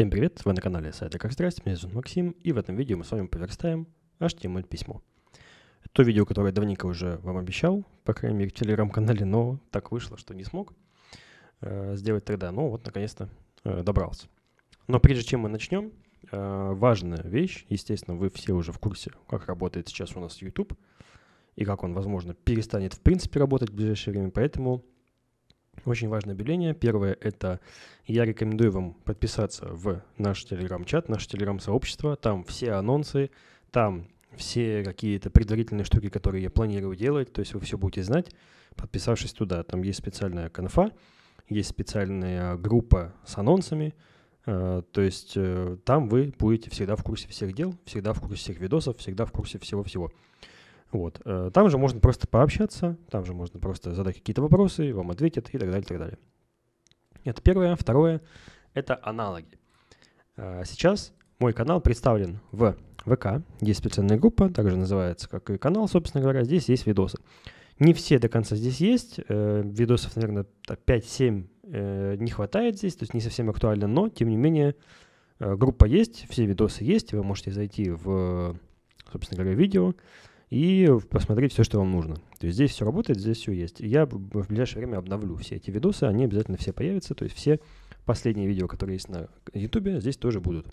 Всем привет, вы на канале сайта Как Здрасте. меня зовут Максим, и в этом видео мы с вами поверстаем HTML письмо. Это то видео, которое я давненько уже вам обещал, по крайней мере в телеграм-канале, но так вышло, что не смог э, сделать тогда, но вот наконец-то э, добрался. Но прежде чем мы начнем, э, важная вещь, естественно, вы все уже в курсе, как работает сейчас у нас YouTube, и как он, возможно, перестанет в принципе работать в ближайшее время, поэтому очень важное объявление. Первое – это я рекомендую вам подписаться в наш телеграм-чат, наше телеграм-сообщество. Там все анонсы, там все какие-то предварительные штуки, которые я планирую делать, то есть вы все будете знать, подписавшись туда. Там есть специальная конфа, есть специальная группа с анонсами, э, то есть э, там вы будете всегда в курсе всех дел, всегда в курсе всех видосов, всегда в курсе всего-всего. Вот. Э, там же можно просто пообщаться, там же можно просто задать какие-то вопросы, вам ответят и так далее, и так далее. Это первое. Второе — это аналоги. Э, сейчас мой канал представлен в ВК. Есть специальная группа, также называется, как и канал, собственно говоря. Здесь есть видосы. Не все до конца здесь есть. Э, видосов, наверное, 5-7 не хватает здесь, то есть не совсем актуально, но, тем не менее, группа есть, все видосы есть. Вы можете зайти в, собственно говоря, видео, и посмотреть все, что вам нужно. То есть здесь все работает, здесь все есть. Я в ближайшее время обновлю все эти видосы, они обязательно все появятся, то есть все последние видео, которые есть на YouTube, здесь тоже будут.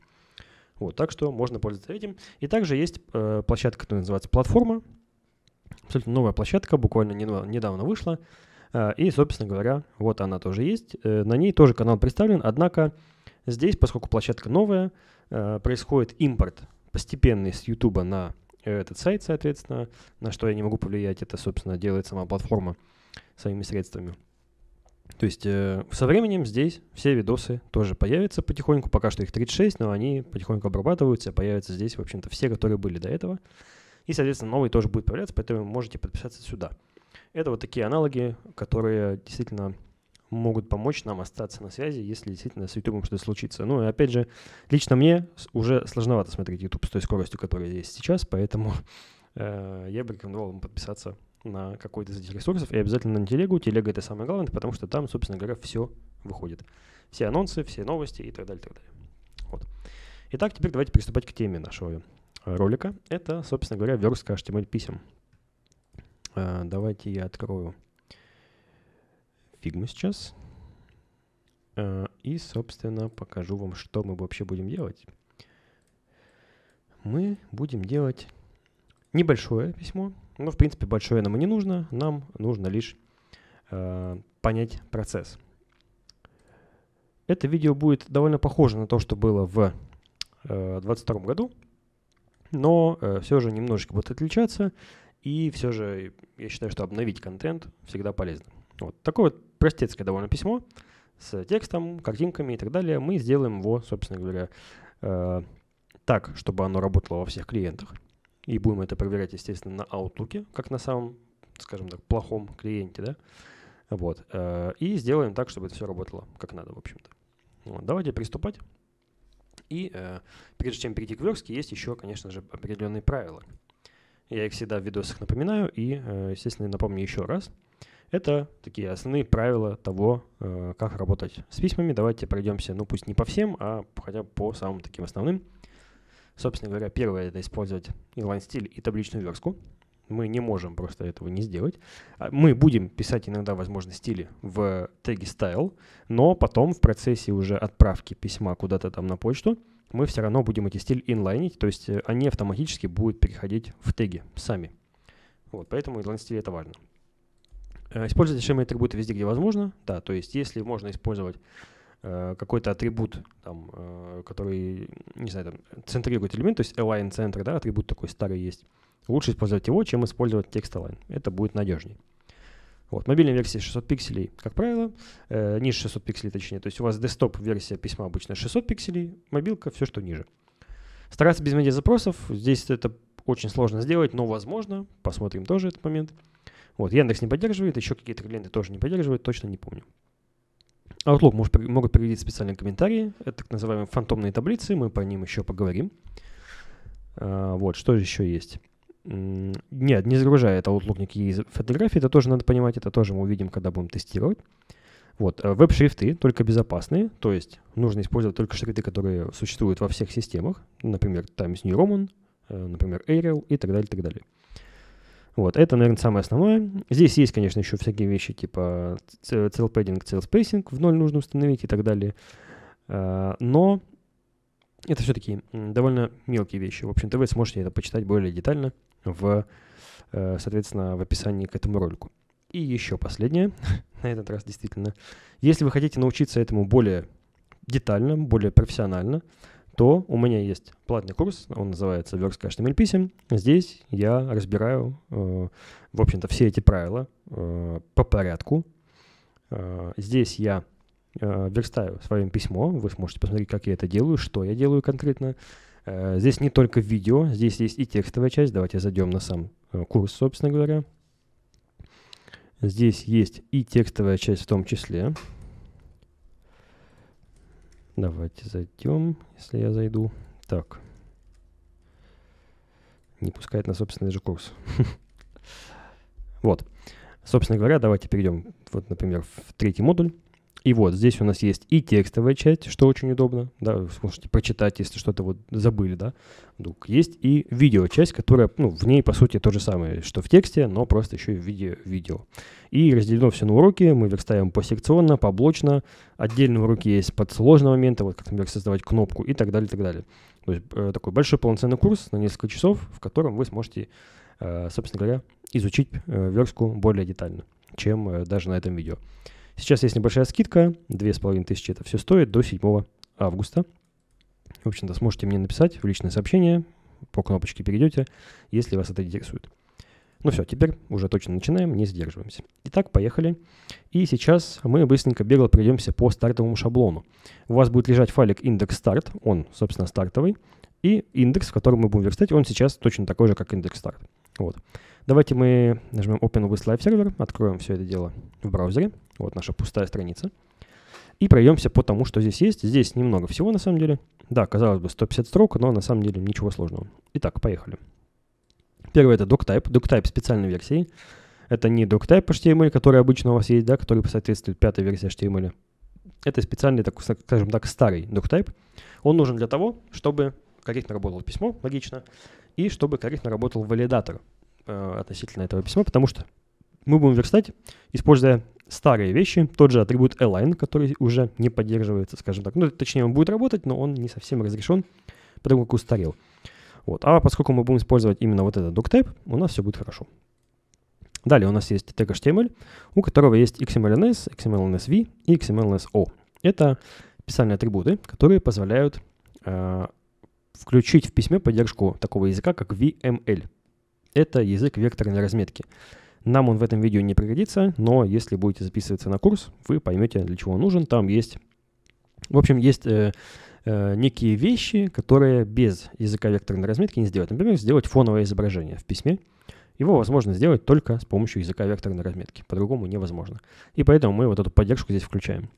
Вот, так что можно пользоваться этим. И также есть э, площадка, которая называется «Платформа». Абсолютно новая площадка, буквально не, недавно вышла. Э, и, собственно говоря, вот она тоже есть. Э, на ней тоже канал представлен, однако здесь, поскольку площадка новая, э, происходит импорт постепенный с YouTube на этот сайт, соответственно, на что я не могу повлиять, это, собственно, делает сама платформа своими средствами. То есть э, со временем здесь все видосы тоже появятся потихоньку, пока что их 36, но они потихоньку обрабатываются, появятся здесь, в общем-то, все, которые были до этого. И, соответственно, новый тоже будет появляться, поэтому можете подписаться сюда. Это вот такие аналоги, которые действительно могут помочь нам остаться на связи, если действительно с YouTube что-то случится. Ну и опять же, лично мне уже сложновато смотреть YouTube с той скоростью, которая есть сейчас, поэтому э, я бы рекомендовал вам подписаться на какой-то из этих ресурсов и обязательно на телегу. Телега — это самое главное, потому что там, собственно говоря, все выходит. Все анонсы, все новости и так далее, и так далее. Вот. Итак, теперь давайте приступать к теме нашего ролика. Это, собственно говоря, верстка HTML писем. Э, давайте я открою фигму сейчас. А, и, собственно, покажу вам, что мы вообще будем делать. Мы будем делать небольшое письмо. Но, ну, в принципе, большое нам и не нужно. Нам нужно лишь а, понять процесс. Это видео будет довольно похоже на то, что было в 2022 а, э, году. Но э, все же немножечко будет отличаться. И все же я считаю, что обновить контент всегда полезно. Вот такой вот простецкое довольно письмо с текстом, картинками и так далее. Мы сделаем его, собственно говоря, э, так, чтобы оно работало во всех клиентах. И будем это проверять, естественно, на Outlook, как на самом, скажем так, плохом клиенте, да. Вот. Э, и сделаем так, чтобы это все работало как надо, в общем-то. Вот, давайте приступать. И э, прежде чем перейти к верстке, есть еще, конечно же, определенные правила. Я их всегда в видосах напоминаю и, э, естественно, напомню еще раз – это такие основные правила того, э, как работать с письмами. Давайте пройдемся, ну пусть не по всем, а хотя бы по самым таким основным. Собственно говоря, первое — это использовать inline-стиль и табличную верстку. Мы не можем просто этого не сделать. А мы будем писать иногда, возможно, стили в теге style, но потом в процессе уже отправки письма куда-то там на почту мы все равно будем эти стили инлайнить, то есть э, они автоматически будут переходить в теги сами. Вот, поэтому inline-стиль — это важно. Э, использовать HTML атрибуты везде, где возможно. Да, то есть если можно использовать э, какой-то атрибут, там, э, который, не знаю, там, центрирует элемент, то есть align центр, да, атрибут такой старый есть, лучше использовать его, чем использовать текст align. Это будет надежней. Вот, мобильная версия 600 пикселей, как правило, э, ниже 600 пикселей точнее. То есть у вас десктоп версия письма обычно 600 пикселей, мобилка все, что ниже. Стараться без медиа запросов, здесь это очень сложно сделать, но возможно, посмотрим тоже этот момент. Вот, Яндекс не поддерживает, еще какие-то клиенты тоже не поддерживают, точно не помню. Outlook может, могут приводить специальные комментарии, это так называемые фантомные таблицы, мы по ним еще поговорим. А, вот, что еще есть? Нет, не загружает Outlook никакие фотографии, это тоже надо понимать, это тоже мы увидим, когда будем тестировать. Вот, э, веб-шрифты только безопасные, то есть нужно использовать только шрифты, которые существуют во всех системах, например, Times New Roman, э, например, Arial и так далее, и так далее. Вот, это, наверное, самое основное. Здесь есть, конечно, еще всякие вещи типа э, целпэддинг, целспейсинг в ноль нужно установить и так далее. А, но это все-таки довольно мелкие вещи. В общем-то, вы сможете это почитать более детально в, э, соответственно, в описании к этому ролику. И еще последнее, на этот раз действительно. Если вы хотите научиться этому более детально, более профессионально, то у меня есть платный курс, он называется «Верстка HTML писем». Здесь я разбираю, э, в общем-то, все эти правила э, по порядку. Э, здесь я э, верстаю свое письмо, вы сможете посмотреть, как я это делаю, что я делаю конкретно. здесь не только видео, здесь есть и текстовая часть. Давайте зайдем на сам курс, собственно говоря. Здесь есть и текстовая часть в том числе. Давайте зайдем, если я зайду. Так. Не пускает на собственный же курс. Вот. Собственно говоря, давайте перейдем, вот, например, в третий модуль. И вот здесь у нас есть и текстовая часть, что очень удобно, да, вы сможете почитать, если что-то вот забыли, да, вдруг. Есть и видео часть, которая, ну, в ней, по сути, то же самое, что в тексте, но просто еще и в виде видео. И разделено все на уроки, мы верстаем посекционно, поблочно, отдельные уроки есть под сложные моменты, вот как, например, создавать кнопку и так далее, и так далее. То есть э, такой большой полноценный курс на несколько часов, в котором вы сможете, э, собственно говоря, изучить э, верстку более детально, чем э, даже на этом видео. Сейчас есть небольшая скидка, 2500 это все стоит до 7 августа. В общем-то, сможете мне написать в личное сообщение, по кнопочке перейдете, если вас это интересует. Ну все, теперь уже точно начинаем, не задерживаемся. Итак, поехали. И сейчас мы быстренько бегло пройдемся по стартовому шаблону. У вас будет лежать файлик индекс старт, он, собственно, стартовый, и индекс, в котором мы будем верстать, он сейчас точно такой же, как индекс старт. Вот. Давайте мы нажмем Open with Live Server, откроем все это дело в браузере. Вот наша пустая страница. И пройдемся по тому, что здесь есть. Здесь немного всего на самом деле. Да, казалось бы, 150 строк, но на самом деле ничего сложного. Итак, поехали. Первое это DocType. DocType специальной версии. Это не DocType HTML, который обычно у вас есть, да, который соответствует пятой версии HTML. Это специальный, так, скажем так, старый DocType. Он нужен для того, чтобы корректно работало письмо, логично, и чтобы корректно работал валидатор э, относительно этого письма, потому что мы будем верстать, используя старые вещи, тот же атрибут align, который уже не поддерживается, скажем так. Ну, точнее, он будет работать, но он не совсем разрешен, потому как устарел. Вот. А поскольку мы будем использовать именно вот этот doctype, у нас все будет хорошо. Далее у нас есть тег HTML, у которого есть XMLNS, XMLNSV и XMLNSO. Это специальные атрибуты, которые позволяют э, включить в письме поддержку такого языка, как VML. Это язык векторной разметки. Нам он в этом видео не пригодится, но если будете записываться на курс, вы поймете, для чего он нужен. Там есть, в общем, есть э, э, некие вещи, которые без языка векторной разметки не сделать. Например, сделать фоновое изображение в письме. Его возможно сделать только с помощью языка векторной разметки. По-другому невозможно. И поэтому мы вот эту поддержку здесь включаем.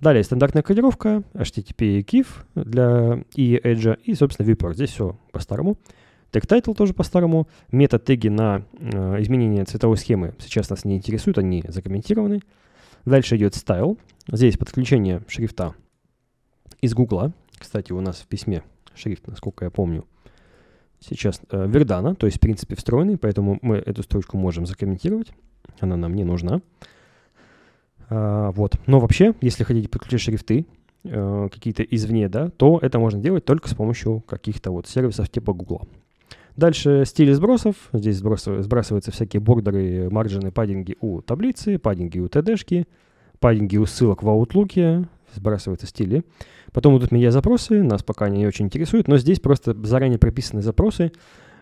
Далее стандартная кодировка, HTTP и KIF для и Edge, и, собственно, viewport. Здесь все по-старому. Tag title тоже по-старому. Мета-теги на э, изменение цветовой схемы сейчас нас не интересуют, они закомментированы. Дальше идет style. Здесь подключение шрифта из Гугла. Кстати, у нас в письме шрифт, насколько я помню, сейчас э, Verdana, то есть, в принципе, встроенный, поэтому мы эту строчку можем закомментировать. Она нам не нужна. А, вот. Но вообще, если хотите подключить шрифты э, какие-то извне, да, то это можно делать только с помощью каких-то вот сервисов типа Google. Дальше стиль сбросов. Здесь сбросы, сбрасываются всякие бордеры, марджины, паддинги у таблицы, паддинги у ТДшки, паддинги у ссылок в Outlook, сбрасываются стили. Потом идут медиа-запросы, нас пока не очень интересуют, но здесь просто заранее прописаны запросы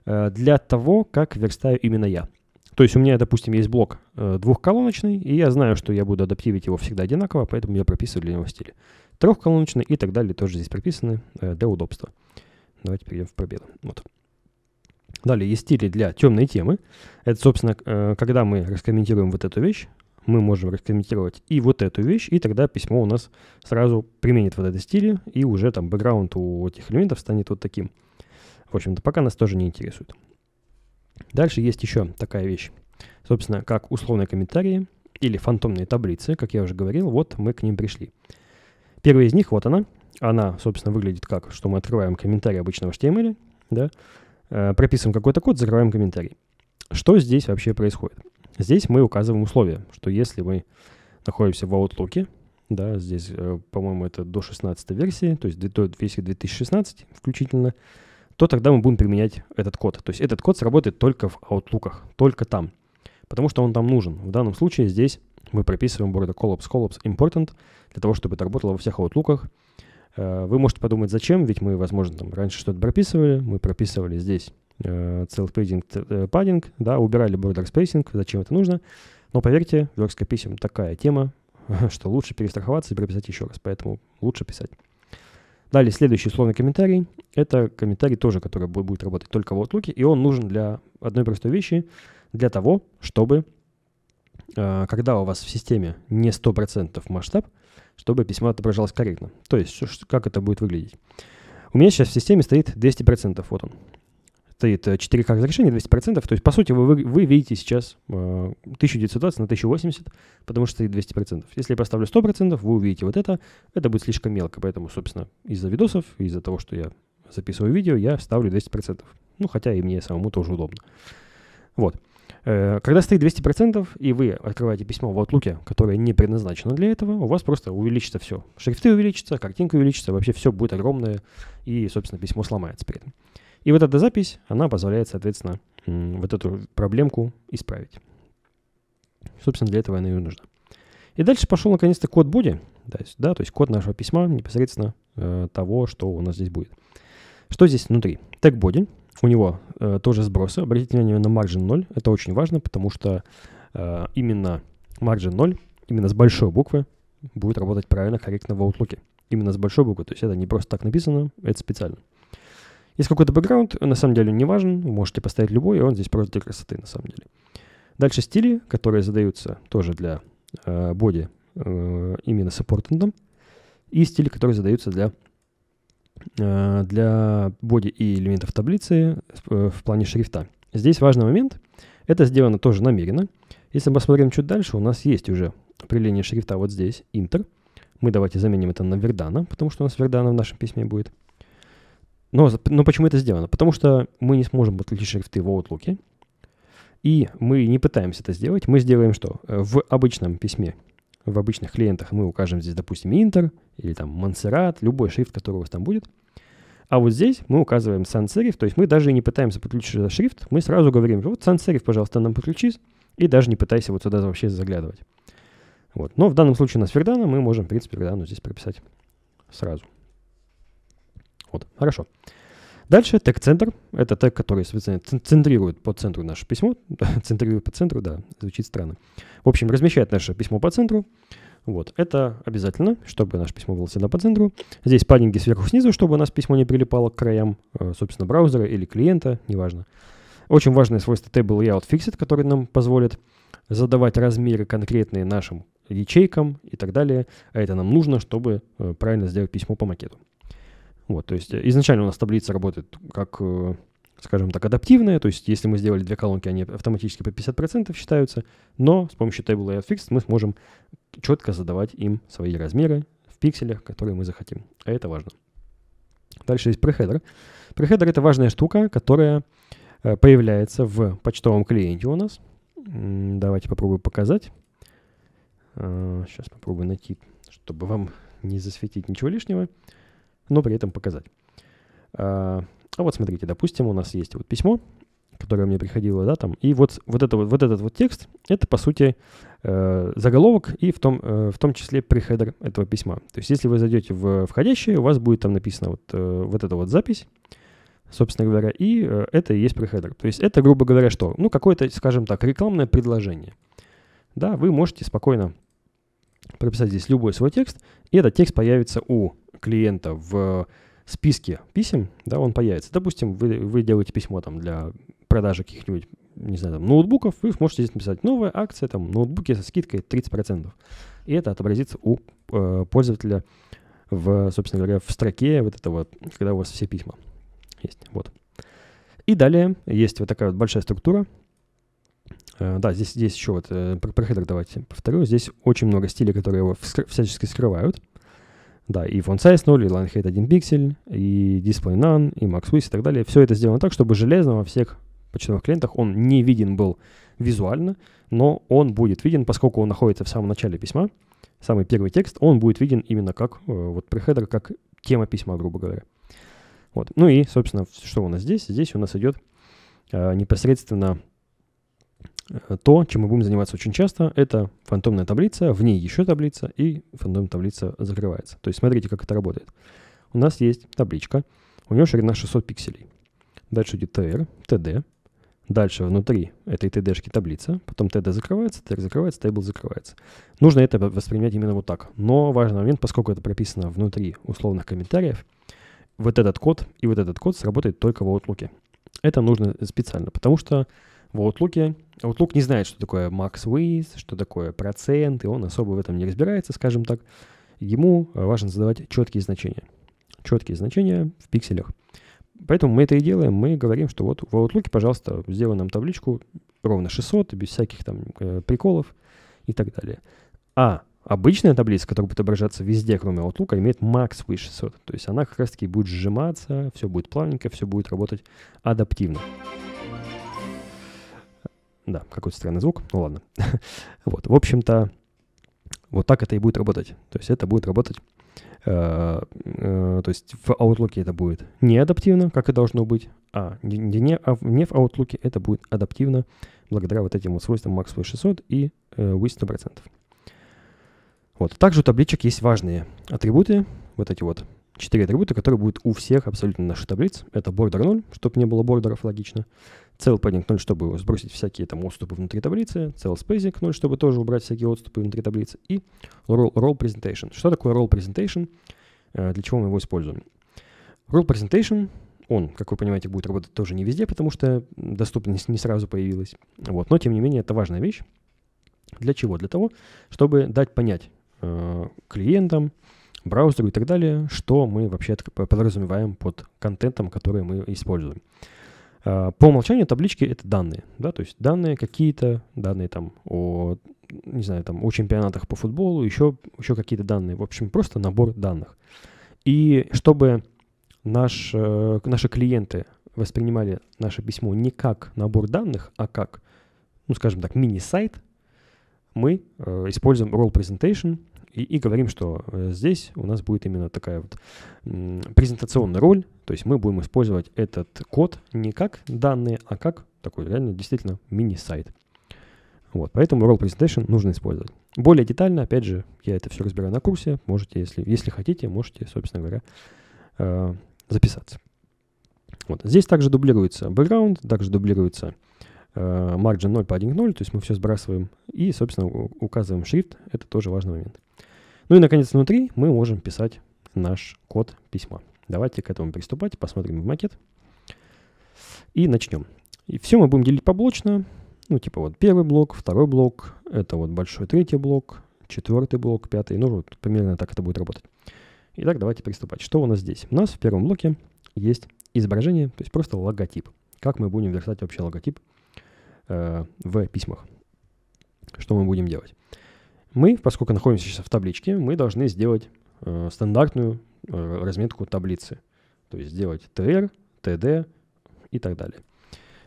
э, для того, как верстаю именно я. То есть у меня, допустим, есть блок э, двухколоночный, и я знаю, что я буду адаптивить его всегда одинаково, поэтому я прописываю для него стиль Трехколоночный и так далее тоже здесь прописаны э, для удобства. Давайте перейдем в пробел. Вот. Далее есть стили для темной темы. Это, собственно, э, когда мы раскомментируем вот эту вещь, мы можем раскомментировать и вот эту вещь, и тогда письмо у нас сразу применит вот этот стиль, и уже там бэкграунд у этих элементов станет вот таким. В общем-то, пока нас тоже не интересует. Дальше есть еще такая вещь, собственно, как условные комментарии или фантомные таблицы, как я уже говорил, вот мы к ним пришли. Первая из них, вот она, она, собственно, выглядит как, что мы открываем комментарий обычного HTML, да, э, прописываем какой-то код, закрываем комментарий. Что здесь вообще происходит? Здесь мы указываем условия, что если мы находимся в Outlook, да, здесь, э, по-моему, это до 16 версии, то есть до версии 2016 включительно, то тогда мы будем применять этот код. То есть этот код сработает только в Outlook, только там, потому что он там нужен. В данном случае здесь мы прописываем border collapse, collapse important, для того, чтобы это работало во всех Outlook. Э, вы можете подумать, зачем, ведь мы, возможно, там раньше что-то прописывали, мы прописывали здесь self-padding, э, э, padding, да, убирали border spacing, зачем это нужно. Но поверьте, в Workspace такая тема, что лучше перестраховаться и прописать еще раз, поэтому лучше писать. Далее следующий условный комментарий. Это комментарий тоже, который будет работать только в Outlook, и он нужен для одной простой вещи, для того, чтобы а, когда у вас в системе не 100% масштаб, чтобы письмо отображалось корректно. То есть, как это будет выглядеть. У меня сейчас в системе стоит 200%, вот он стоит 4К э, разрешение 200%, то есть, по сути, вы, вы, видите сейчас 1920 э, на 1080, потому что стоит 200%. Если я поставлю 100%, вы увидите вот это, это будет слишком мелко, поэтому, собственно, из-за видосов, из-за того, что я записываю видео, я ставлю 200%. Ну, хотя и мне самому тоже удобно. Вот. Э, когда стоит 200%, и вы открываете письмо в Outlook, которое не предназначено для этого, у вас просто увеличится все. Шрифты увеличатся, картинка увеличится, вообще все будет огромное, и, собственно, письмо сломается при этом. И вот эта запись, она позволяет, соответственно, вот эту проблемку исправить. Собственно, для этого она и нужна. И дальше пошел, наконец-то, код боди, да, да, то есть код нашего письма непосредственно э, того, что у нас здесь будет. Что здесь внутри? Тег Body. у него э, тоже сбросы. Обратите внимание на margin 0, это очень важно, потому что э, именно margin 0, именно с большой буквы, будет работать правильно, корректно в Outlook. Именно с большой буквы, то есть это не просто так написано, это специально. Э, есть какой-то бэкграунд, на самом деле не важен, вы можете поставить любой, и он здесь просто для красоты на самом деле. Дальше стили, которые задаются тоже для э, боди э, именно саппортендом, и стили, которые задаются для э, для боди и элементов таблицы э, в плане шрифта. Здесь важный момент. Это сделано тоже намеренно. Если мы посмотрим чуть дальше, у нас есть уже определение шрифта вот здесь, Интер. Мы давайте заменим это на Вердана, потому что у нас Вердана в нашем письме будет. Но, но почему это сделано? Потому что мы не сможем подключить шрифты в Outlook, и мы не пытаемся это сделать. Мы сделаем что? Э, в обычном письме, в обычных клиентах мы укажем здесь, допустим, Inter или там Montserrat, любой шрифт, который у вас там будет. А вот здесь мы указываем sans-serif, то есть мы даже не пытаемся подключить шрифт, мы сразу говорим, вот sans-serif, пожалуйста, нам подключись, и даже не пытайся вот сюда вообще заглядывать. Вот. Но в данном случае у нас Фердана, мы можем, в принципе, Фердану здесь прописать сразу. Вот, хорошо. Дальше тег-центр. Это тег, который, соответственно, центрирует по центру наше письмо. центрирует по центру, да, звучит странно. В общем, размещает наше письмо по центру. Вот, это обязательно, чтобы наше письмо было всегда по центру. Здесь паддинги сверху снизу, чтобы у нас письмо не прилипало к краям, э, собственно, браузера или клиента, неважно. Очень важное свойство Table Layout Fixed, который нам позволит задавать размеры конкретные нашим ячейкам и так далее. А это нам нужно, чтобы э, правильно сделать письмо по макету. Вот, то есть э, изначально у нас таблица работает как, э, скажем так, адаптивная, то есть если мы сделали две колонки, они автоматически по 50% считаются, но с помощью Table Layout Fixed мы сможем четко задавать им свои размеры в пикселях, которые мы захотим. А это важно. Дальше есть Preheader. Preheader это важная штука, которая э, появляется в почтовом клиенте у нас. Давайте попробую показать. Сейчас а, попробую найти, чтобы вам не засветить ничего лишнего но при этом показать. А, а вот смотрите, допустим, у нас есть вот письмо, которое мне приходило, да, там, и вот, вот, это, вот, вот этот вот текст, это, по сути, э, заголовок и в том, э, в том числе прихедер этого письма. То есть, если вы зайдете в входящие, у вас будет там написано вот, э, вот эта вот запись, собственно говоря, и это и есть прихедер. То есть, это, грубо говоря, что? Ну, какое-то, скажем так, рекламное предложение. Да, вы можете спокойно прописать здесь любой свой текст, и этот текст появится у клиента в списке писем, да, он появится. Допустим, вы, вы делаете письмо там для продажи каких-нибудь, не знаю, там, ноутбуков, вы сможете здесь написать новая акция, там, ноутбуки со скидкой 30%. И это отобразится у э, пользователя в, собственно говоря, в строке вот этого, когда у вас все письма есть. Вот. И далее есть вот такая вот большая структура. Э, да, здесь, здесь еще вот э, про, про хедер давайте повторю. Здесь очень много стилей, которые его вск- всячески скрывают. Да, и font size 0, и line height 1 пиксель, и display none, и max width и так далее. Все это сделано так, чтобы железно во всех почтовых клиентах он не виден был визуально, но он будет виден, поскольку он находится в самом начале письма, самый первый текст, он будет виден именно как э, вот прехедер, как тема письма, грубо говоря. Вот. Ну и, собственно, что у нас здесь? Здесь у нас идет э, непосредственно Э, то, чем мы будем заниматься очень часто, это фантомная таблица, в ней еще таблица, и фантомная таблица закрывается. То есть смотрите, как это работает. У нас есть табличка, у нее ширина 600 пикселей. Дальше идет TR, TD, дальше внутри этой TD-шки таблица, потом TD закрывается, TR закрывается, Table закрывается. Нужно это воспринимать именно вот так. Но важный момент, поскольку это прописано внутри условных комментариев, вот этот код и вот этот код сработает только в Outlook. Это нужно специально, потому что в Outlook, Outlook не знает, что такое max ways, что такое процент, и он особо в этом не разбирается, скажем так. Ему э, важно задавать четкие значения. Четкие значения в пикселях. Поэтому мы это и делаем. Мы говорим, что вот в Outlook, пожалуйста, сделай нам табличку ровно 600, без всяких там э, приколов и так далее. А обычная таблица, которая будет отображаться везде, кроме Outlook, имеет макс выше 600. То есть она как раз-таки будет сжиматься, все будет плавненько, все будет работать адаптивно. Да, какой-то странный звук, ну ладно. вот, в общем-то, вот так это и будет работать. То есть это будет работать, э, э, то есть в Outlook это будет не адаптивно, как и должно быть, а не, не, а не в Outlook это будет адаптивно благодаря вот этим вот свойствам Maxwell 600 и э, WIS 100%. Вот. Также у табличек есть важные атрибуты, вот эти вот четыре атрибута, которые будут у всех абсолютно наших таблиц. Это border 0, чтобы не было бордеров, логично. Cell padding 0, чтобы сбросить всякие там отступы внутри таблицы, cell spacing 0, чтобы тоже убрать всякие отступы внутри таблицы, и role, role presentation. Что такое role presentation? Э, для чего мы его используем? Role presentation, он, как вы понимаете, будет работать тоже не везде, потому что доступность не сразу появилась. Вот. Но, тем не менее, это важная вещь. Для чего? Для того, чтобы дать понять э, клиентам, браузеру и так далее, что мы вообще подразумеваем под контентом, который мы используем. А, по умолчанию таблички — это данные, да, то есть данные какие-то, данные там о, не знаю, там о чемпионатах по футболу, еще, еще какие-то данные, в общем, просто набор данных. И чтобы наш, э, наши клиенты воспринимали наше письмо не как набор данных, а как, ну, скажем так, мини-сайт, мы э, используем Role Presentation — и, и говорим, что э, здесь у нас будет именно такая вот презентационная роль, то есть мы будем использовать этот код не как данные, а как такой реально действительно мини-сайт. Вот, поэтому role presentation нужно использовать. Более детально, опять же, я это все разбираю на курсе, можете, если, если хотите, можете, собственно говоря, э, записаться. Вот. Здесь также дублируется бэкграунд, также дублируется margin э, 0 по 1 к то есть мы все сбрасываем и, собственно, указываем шрифт, это тоже важный момент. Ну и, наконец, внутри мы можем писать наш код письма. Давайте к этому приступать, посмотрим в макет и начнем. И все мы будем делить поблочно, ну типа вот первый блок, второй блок, это вот большой третий блок, четвертый блок, пятый, ну вот примерно так это будет работать. Итак, давайте приступать. Что у нас здесь? У нас в первом блоке есть изображение, то есть просто логотип. Как мы будем верстать вообще логотип Э, в письмах. Что мы будем делать? Мы, поскольку находимся сейчас в табличке, мы должны сделать э, стандартную э, разметку таблицы. То есть сделать tr, td и так далее.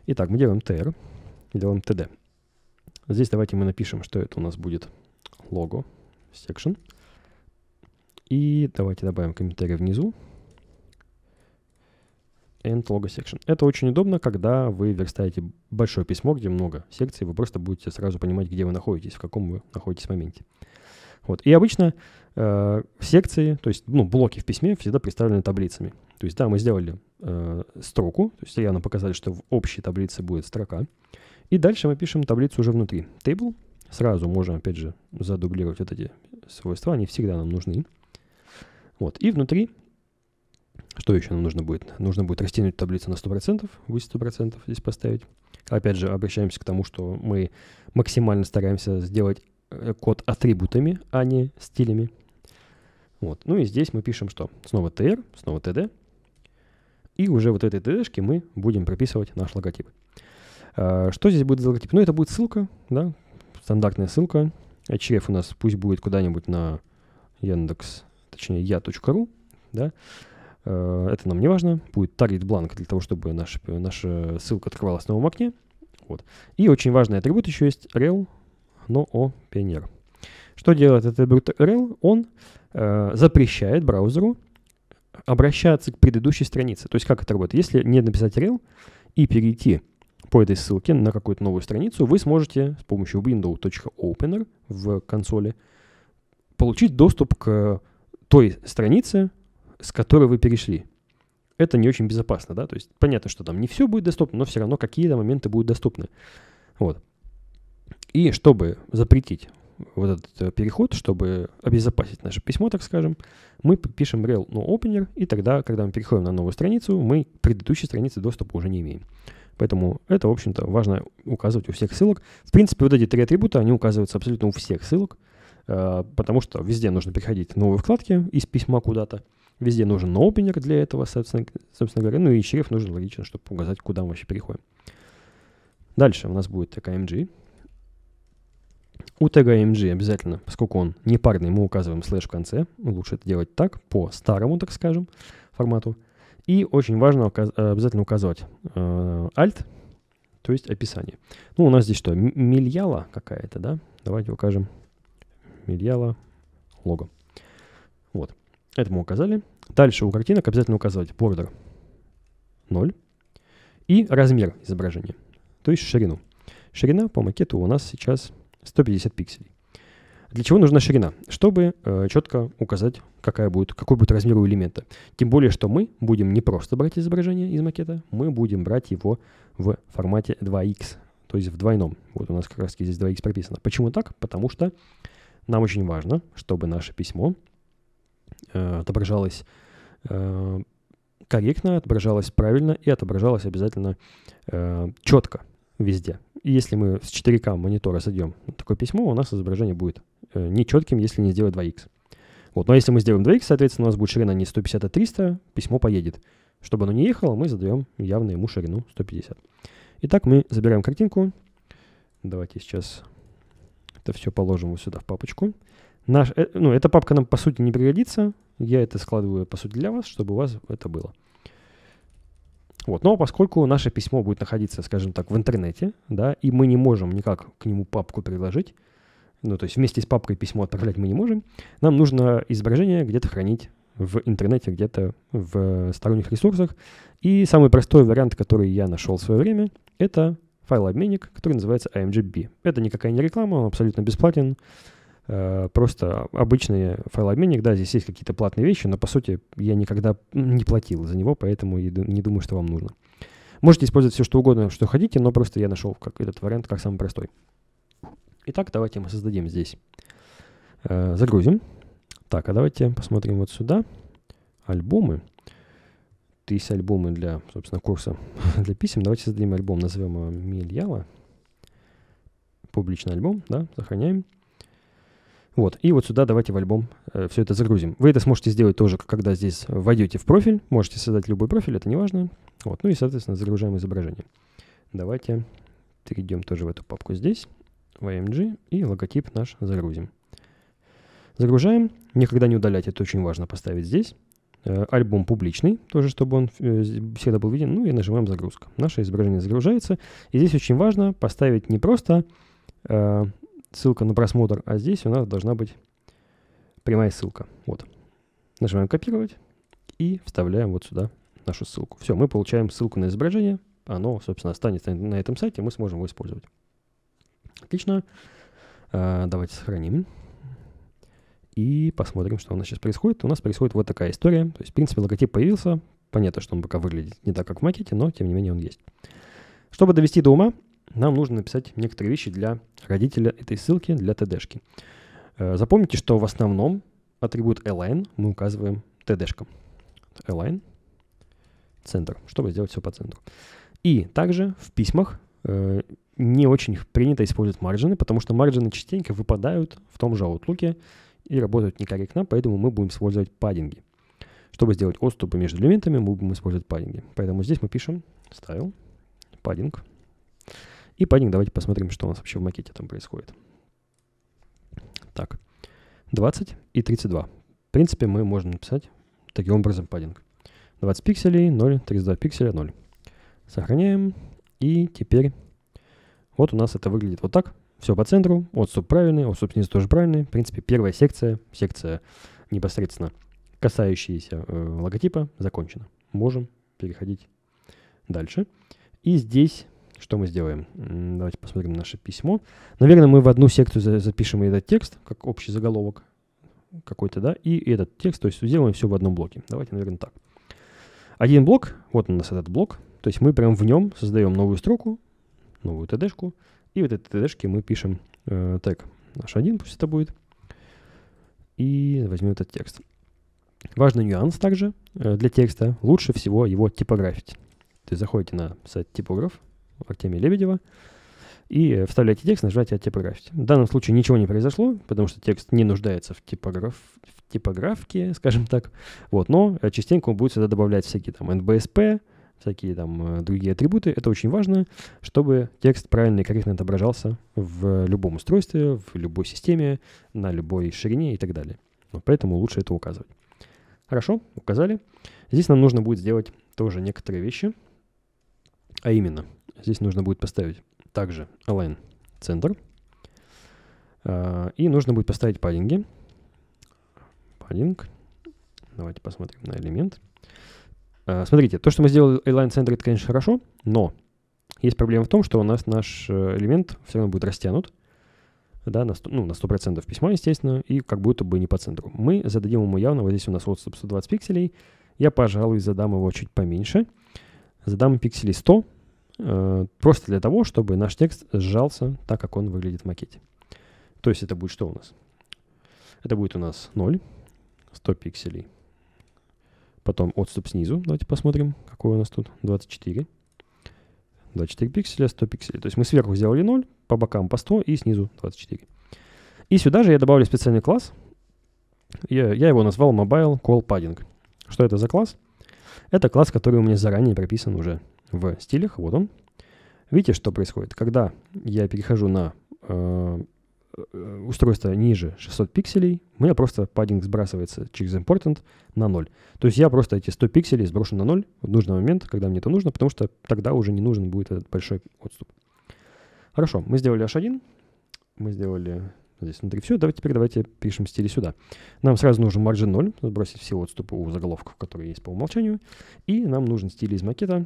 Итак, мы делаем tr, делаем td. Здесь давайте мы напишем, что это у нас будет лого section. И давайте добавим комментарий внизу and logo section. Это очень удобно, когда вы верстаете большое письмо, где много секций, вы просто будете сразу понимать, где вы находитесь, в каком вы находитесь моменте. Вот. И обычно э, секции, то есть ну, блоки в письме всегда представлены таблицами. То есть да, мы сделали э, строку, то есть явно показали, что в общей таблице будет строка. И дальше мы пишем таблицу уже внутри. Table. Сразу можем, опять же, задублировать вот эти свойства, они всегда нам нужны. Вот. И внутри что еще нам нужно будет? Нужно будет растянуть таблицу на 100%, выше 100% здесь поставить. Опять же, обращаемся к тому, что мы максимально стараемся сделать э, код атрибутами, а не стилями. Вот. Ну и здесь мы пишем что? Снова tr, снова td. И уже вот этой td-шке мы будем прописывать наш логотип. А, что здесь будет за логотип? Ну это будет ссылка, да, стандартная ссылка. href у нас пусть будет куда-нибудь на Яндекс, точнее я.ру, да. Э, это нам не важно. Будет таргет бланк для того, чтобы наша наша ссылка открывалась в новом окне. Вот. И очень важный атрибут еще есть rel, но о пионер. Что делает этот атрибут rel? Он э, запрещает браузеру обращаться к предыдущей странице. То есть как это работает? Если не написать rel и перейти по этой ссылке на какую-то новую страницу, вы сможете с помощью window.opener в консоли получить доступ к той странице, с которой вы перешли. Это не очень безопасно, да, то есть понятно, что там не все будет доступно, но все равно какие-то моменты будут доступны. Вот. И чтобы запретить вот этот э, переход, чтобы обезопасить наше письмо, так скажем, мы пишем rel no opener, и тогда, когда мы переходим на новую страницу, мы предыдущей странице доступа уже не имеем. Поэтому это, в общем-то, важно указывать у всех ссылок. В принципе, вот эти три атрибута, они указываются абсолютно у всех ссылок, э, потому что везде нужно переходить в новые вкладки из письма куда-то, Везде нужен опенер для этого, собственно, собственно говоря. Ну и шрифт нужен логично, чтобы указать, куда мы вообще переходим. Дальше у нас будет TKMG. У TKMG обязательно, поскольку он не парный, мы указываем слэш в конце. Лучше это делать так, по старому, так скажем, формату. И очень важно указ э, обязательно указывать э, alt, то есть описание. Ну, у нас здесь что, мильяла какая-то, да? Давайте укажем мильяла лого. Это мы указали. Дальше у картинок обязательно указывать border 0 и размер изображения, то есть ширину. Ширина по макету у нас сейчас 150 пикселей. Для чего нужна ширина? Чтобы э, четко указать, какая будет, какой будет размер у элемента. Тем более, что мы будем не просто брать изображение из макета, мы будем брать его в формате 2x, то есть в двойном. Вот у нас как раз здесь 2x прописано. Почему так? Потому что нам очень важно, чтобы наше письмо Э, отображалось э, корректно, отображалось правильно и отображалось обязательно э, четко везде. И если мы с 4К монитора зайдем такое письмо, у нас изображение будет нечетким, если не сделать 2х. Вот. Но если мы сделаем 2х, соответственно, у нас будет ширина не 150, а 300, письмо поедет. Чтобы оно не ехало, мы задаем явно ему ширину 150. Итак, мы забираем картинку. Давайте сейчас это все положим вот сюда в папочку. Наш, э, ну, эта папка нам, по сути, не пригодится. Я это складываю, по сути, для вас, чтобы у вас это было. Вот. Но поскольку наше письмо будет находиться, скажем так, в интернете, да, и мы не можем никак к нему папку приложить, ну, то есть вместе с папкой письмо отправлять мы не можем, нам нужно изображение где-то хранить в интернете, где-то в сторонних ресурсах. И самый простой вариант, который я нашел в свое время, это файлообменник, который называется IMGB. Это никакая не реклама, он абсолютно бесплатен. Э, просто обычный файлообменник, да, здесь есть какие-то платные вещи, но по сути я никогда не платил за него, поэтому не думаю, что вам нужно. Можете использовать все, что угодно, что хотите, но просто я нашел как этот вариант как самый простой. Итак, давайте мы создадим здесь. Э, загрузим. Так, а давайте посмотрим вот сюда. Альбомы. тысяча альбомы для, собственно, курса для писем. Давайте создадим альбом, назовем его Мильяла. Публичный альбом, да, сохраняем. Вот, и вот сюда давайте в альбом э, все это загрузим. Вы это сможете сделать тоже, когда здесь войдете в профиль. Можете создать любой профиль, это не важно. Вот, ну и, соответственно, загружаем изображение. Давайте перейдем тоже в эту папку здесь, в IMG эм и логотип наш загрузим. Загружаем. Никогда не удалять, это очень важно поставить здесь. Э, альбом публичный, тоже чтобы он э, всегда был виден. Ну и нажимаем загрузка. Наше изображение загружается. И здесь очень важно поставить не просто э, ссылка на просмотр, а здесь у нас должна быть прямая ссылка. Вот. Нажимаем «Копировать» и вставляем вот сюда нашу ссылку. Все, мы получаем ссылку на изображение. Оно, собственно, останется на этом сайте, мы сможем его использовать. Отлично. А, давайте сохраним. И посмотрим, что у нас сейчас происходит. У нас происходит вот такая история. То есть, в принципе, логотип появился. Понятно, что он пока выглядит не так, как в макете, но, тем не менее, он есть. Чтобы довести до ума, нам нужно написать некоторые вещи для родителя этой ссылки, для ТДшки. Э, запомните, что в основном атрибут align мы указываем ТДшкам. Align, центр, чтобы сделать все по центру. И также в письмах э, не очень принято использовать маржины, потому что маржины частенько выпадают в том же Outlook и работают некорректно, поэтому мы будем использовать паддинги. Чтобы сделать отступы между элементами, мы будем использовать паддинги. Поэтому здесь мы пишем style, паддинг. Padding и паник, давайте посмотрим, что у нас вообще в макете там происходит. Так, 20 и 32. В принципе, мы можем написать таким образом паддинг. 20 пикселей, 0, 32 пикселя, 0. Сохраняем. И теперь вот у нас это выглядит вот так. Все по центру, отступ правильный, отступ снизу тоже правильный. В принципе, первая секция, секция непосредственно касающаяся э, логотипа, закончена. Можем переходить дальше. И здесь что мы сделаем? Давайте посмотрим наше письмо. Наверное, мы в одну секцию запишем этот текст, как общий заголовок какой-то, да, и этот текст, то есть сделаем все в одном блоке. Давайте, наверное, так. Один блок, вот у нас этот блок, то есть мы прям в нем создаем новую строку, новую тд и в этой тд мы пишем э, тег наш один, пусть это будет, и возьмем этот текст. Важный нюанс также э, для текста, лучше всего его типографить. То есть заходите на сайт типограф, Артемия Лебедева, и вставляете текст, нажимаете «Оттипографить». В данном случае ничего не произошло, потому что текст не нуждается в, типограф... в типографке, скажем так. Вот, но э, частенько он будет сюда добавлять всякие там nbsp, всякие там э, другие атрибуты. Это очень важно, чтобы текст правильно и корректно отображался в любом устройстве, в любой системе, на любой ширине и так далее. Вот поэтому лучше это указывать. Хорошо, указали. Здесь нам нужно будет сделать тоже некоторые вещи – а именно, здесь нужно будет поставить также align центр. А, и нужно будет поставить паддинги. Паддинг. Давайте посмотрим на элемент. А, смотрите, то, что мы сделали align центр, это, конечно, хорошо, но есть проблема в том, что у нас наш э, элемент все равно будет растянут да, на 100%, ну, на 100 письма, естественно, и как будто бы не по центру. Мы зададим ему явно, вот здесь у нас отступ 120 пикселей, я, пожалуй, задам его чуть поменьше – задам пикселей 100, э, просто для того, чтобы наш текст сжался так, как он выглядит в макете. То есть это будет что у нас? Это будет у нас 0, 100 пикселей. Потом отступ снизу. Давайте посмотрим, какой у нас тут. 24. 24 пикселя, 100 пикселей. То есть мы сверху сделали 0, по бокам по 100 и снизу 24. И сюда же я добавлю специальный класс. Я, я его назвал Mobile Call Padding. Что это за класс? Это класс, который у меня заранее прописан уже в стилях. Вот он. Видите, что происходит? Когда я перехожу на э, э устройство ниже 600 пикселей, у меня просто паддинг сбрасывается через important на 0. То есть я просто эти 100 пикселей сброшу на 0 в нужный момент, когда мне это нужно, потому что тогда уже не нужен будет этот большой отступ. Хорошо, мы сделали H1, мы сделали здесь внутри все. Давайте теперь давайте пишем стили сюда. Нам сразу нужен margin 0, сбросить все отступы у заголовков, которые есть по умолчанию. И нам нужен стиль из макета.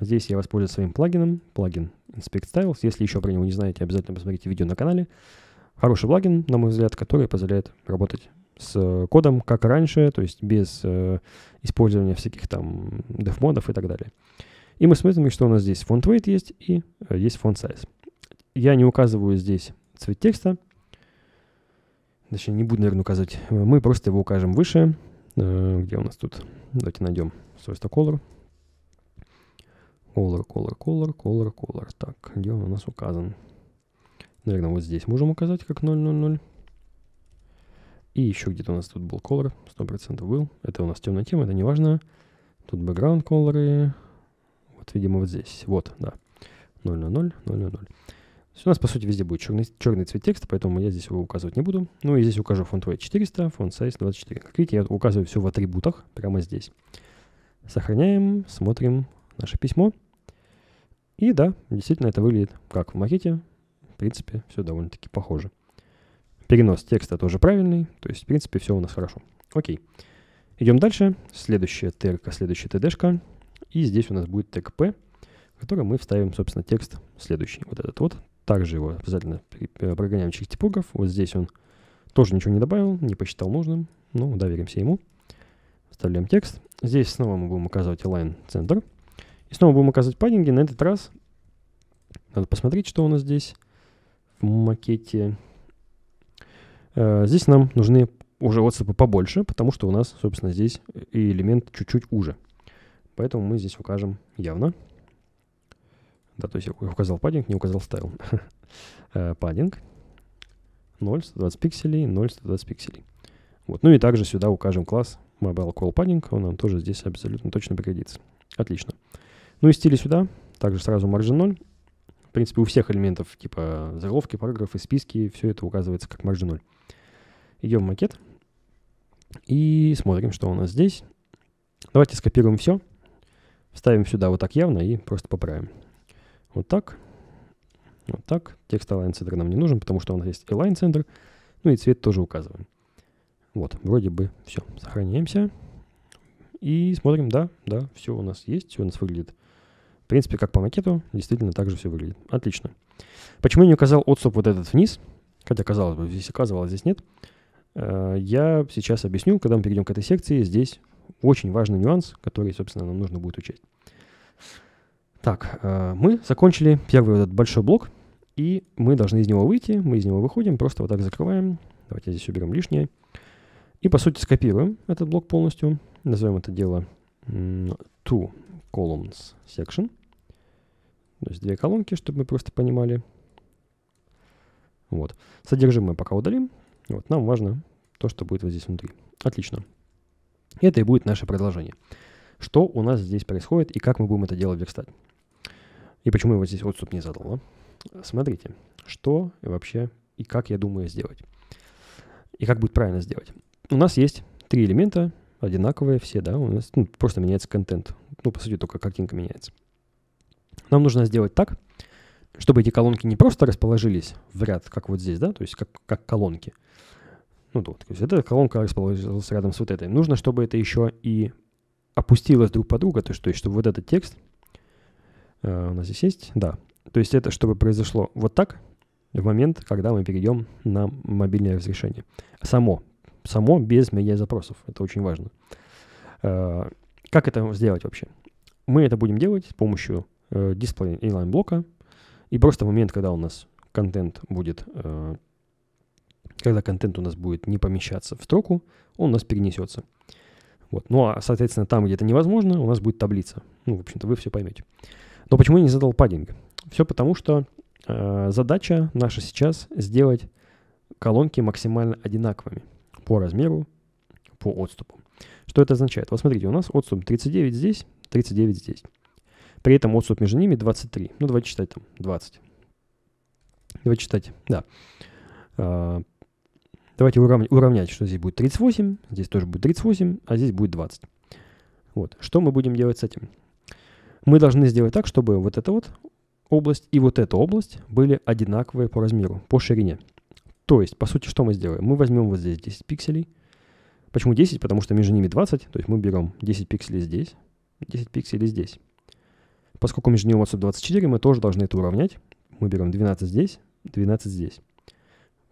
Здесь я воспользуюсь своим плагином, плагин Inspect Styles. Если еще про него не знаете, обязательно посмотрите видео на канале. Хороший плагин, на мой взгляд, который позволяет работать с э, кодом, как раньше, то есть без э, использования всяких там дефмодов и так далее. И мы смотрим, что у нас здесь font weight есть и э, есть font size. Я не указываю здесь цвет текста, Точнее, не буду, наверное, указывать. Э, мы просто его укажем выше. Э, где у нас тут? Давайте найдем свойство color. Color, color, color, color, color. Так, где он у нас указан? Наверное, вот здесь можем указать как 000. И еще где-то у нас тут был color, 100% был. Это у нас темная тема, это не важно. Тут background color. Вот, видимо, вот здесь. Вот, да. 000 000 есть у нас, по сути, везде будет черный, черный цвет текста, поэтому я здесь его указывать не буду. Ну и здесь укажу font weight 400, font size 24. Как видите, я указываю все в атрибутах прямо здесь. Сохраняем, смотрим наше письмо. И да, действительно это выглядит как в макете. В принципе, все довольно-таки похоже. Перенос текста тоже правильный, то есть, в принципе, все у нас хорошо. Окей. Идем дальше. Следующая терка, следующая ТДшка. И здесь у нас будет тег P, в который мы вставим, собственно, текст следующий. Вот этот вот, также его обязательно э, прогоняем через типограф. Вот здесь он тоже ничего не добавил, не посчитал нужным. Ну, доверимся ему. Вставляем текст. Здесь снова мы будем указывать align центр. И снова будем указывать паддинги. На этот раз надо посмотреть, что у нас здесь в макете. Э, здесь нам нужны уже отступы побольше, потому что у нас, собственно, здесь и э, элемент чуть-чуть уже. Поэтому мы здесь укажем явно да, то есть я указал паддинг, не указал стайл. Э, паддинг 0, 120 пикселей, 0, 120 пикселей. Вот. Ну и также сюда укажем класс mobile call padding, он нам тоже здесь абсолютно точно пригодится. Отлично. Ну и стили сюда, также сразу margin 0. В принципе, у всех элементов типа заголовки, параграфы, списки, все это указывается как margin 0. Идем в макет и смотрим, что у нас здесь. Давайте скопируем все, вставим сюда вот так явно и просто поправим. Вот так. Вот так. Текст Align Center нам не нужен, потому что у нас есть Align Center. Ну и цвет тоже указываем. Вот, вроде бы все. Сохраняемся. И смотрим, да, да, все у нас есть, все у нас выглядит. В принципе, как по макету, действительно так же все выглядит. Отлично. Почему я не указал отступ вот этот вниз? Хотя, казалось бы, здесь оказывалось, здесь нет. Э, я сейчас объясню, когда мы перейдем к этой секции, здесь очень важный нюанс, который, собственно, нам нужно будет учесть. Так, э, мы закончили первый вот этот большой блок, и мы должны из него выйти. Мы из него выходим, просто вот так закрываем. Давайте здесь уберем лишнее. И, по сути, скопируем этот блок полностью. Назовем это дело Two columns section. То есть две колонки, чтобы мы просто понимали. Вот. Содержимое пока удалим. Вот. Нам важно то, что будет вот здесь внутри. Отлично. Это и будет наше продолжение. Что у нас здесь происходит и как мы будем это дело верстать. И почему я вот здесь отступ не задал? А? Смотрите, что вообще и как я думаю сделать. И как будет правильно сделать. У нас есть три элемента, одинаковые все, да, у нас ну, просто меняется контент. Ну, по сути, только картинка меняется. Нам нужно сделать так, чтобы эти колонки не просто расположились в ряд, как вот здесь, да, то есть как, как колонки. Ну, вот, то есть эта колонка расположилась рядом с вот этой. Нужно, чтобы это еще и опустилось друг под друга, то есть, то есть чтобы вот этот текст – Э, у нас здесь есть? Да. То есть это чтобы произошло вот так, в момент, когда мы перейдем на мобильное разрешение. Само. Само, без меня запросов Это очень важно. Э, как это сделать вообще? Мы это будем делать с помощью э, дисплея inline-блока. И просто в момент, когда у нас контент будет когда контент у нас будет не помещаться в строку, он у нас перенесется. Вот. Ну а, соответственно, там, где это невозможно, у нас будет таблица. Ну, в общем-то, вы все поймете. Но почему я не задал паддинг? Все потому, что э, задача наша сейчас сделать колонки максимально одинаковыми по размеру, по отступу. Что это означает? Вот смотрите, у нас отступ 39 здесь, 39 здесь. При этом отступ между ними 23. Ну, давайте читать там 20. Давайте читать, да. Э, давайте уравнять, уравнять, что здесь будет 38, здесь тоже будет 38, а здесь будет 20. Вот. Что мы будем делать с этим? Мы должны сделать так, чтобы вот эта вот область и вот эта область были одинаковые по размеру, по ширине. То есть, по сути, что мы сделаем? Мы возьмем вот здесь 10 пикселей. Почему 10? Потому что между ними 20. То есть мы берем 10 пикселей здесь, 10 пикселей здесь. Поскольку между ними отсюда 24, мы тоже должны это уравнять. Мы берем 12 здесь, 12 здесь.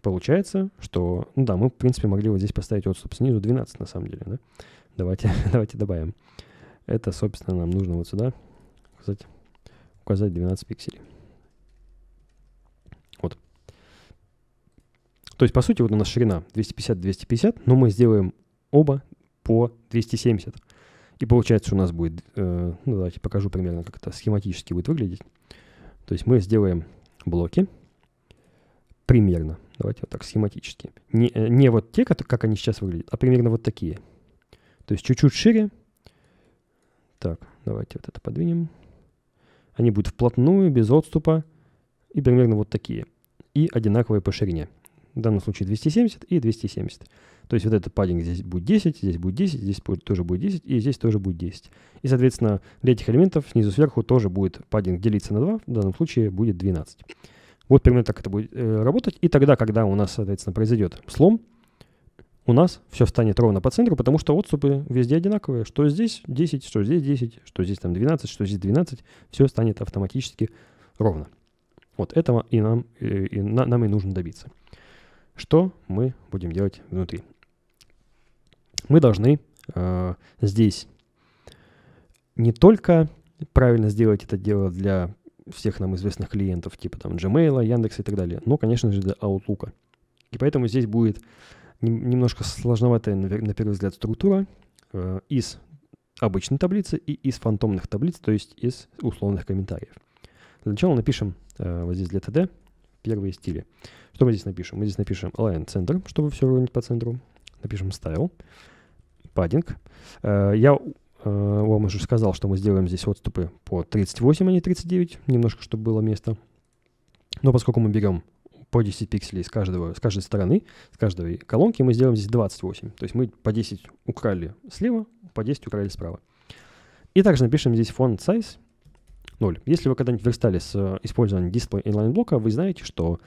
Получается, что... Ну да, мы, в принципе, могли вот здесь поставить отступ снизу 12, на самом деле, да? Давайте, давайте добавим. Это, собственно, нам нужно вот сюда сказать, указать 12 пикселей. Вот. То есть, по сути, вот у нас ширина 250-250, но мы сделаем оба по 270. И получается, у нас будет, э, ну давайте покажу примерно, как это схематически будет выглядеть. То есть мы сделаем блоки примерно, давайте вот так схематически. Не, э, не вот те, как, как они сейчас выглядят, а примерно вот такие. То есть чуть-чуть шире. Так, давайте вот это подвинем. Они будут вплотную, без отступа и примерно вот такие. И одинаковые по ширине. В данном случае 270 и 270. То есть вот этот паддинг здесь будет 10, здесь будет 10, здесь тоже будет 10 и здесь тоже будет 10. И, соответственно, для этих элементов снизу сверху тоже будет паддинг делиться на 2, в данном случае будет 12. Вот примерно так это будет э, работать. И тогда, когда у нас, соответственно, произойдет слом, у нас все встанет ровно по центру, потому что отступы везде одинаковые. Что здесь 10, что здесь 10, что здесь там 12, что здесь 12. Все станет автоматически ровно. Вот этого и нам и, э, и на, нам и нужно добиться. Что мы будем делать внутри? Мы должны э, здесь не только правильно сделать это дело для всех нам известных клиентов, типа там Gmail, Яндекса и так далее, но, конечно же, для Outlook. И поэтому здесь будет немножко сложноватая, на первый взгляд, структура э, из обычной таблицы и из фантомных таблиц, то есть из условных комментариев. Для начала напишем э, вот здесь для ТД первые стили. Что мы здесь напишем? Мы здесь напишем align center, чтобы все выровнять по центру. Напишем style, padding. Э, я вам уже сказал, что мы сделаем здесь отступы по 38, а не 39, немножко, чтобы было место. Но поскольку мы берем по 10 пикселей с, каждого, с каждой стороны, с каждой колонки, мы сделаем здесь 28. То есть мы по 10 украли слева, по 10 украли справа. И также напишем здесь font size 0. Если вы когда-нибудь верстали с э, использованием display inline блока, вы знаете, что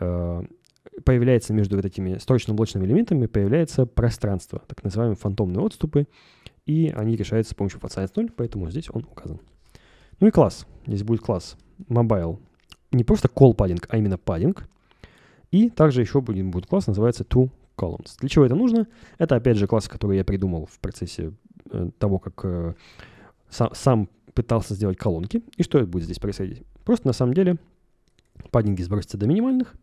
э, появляется между вот этими строчно-блочными элементами появляется пространство, так называемые фантомные отступы, и они решаются с помощью font size 0, поэтому здесь он указан. Ну и класс. Здесь будет класс mobile. Не просто call padding, а именно padding — и также еще будет, будет класс, называется Two columns. Для чего это нужно? Это, опять же, класс, который я придумал в процессе э, того, как э, сам, сам пытался сделать колонки. И что это будет здесь происходить? Просто на самом деле паддинги сбросятся до минимальных,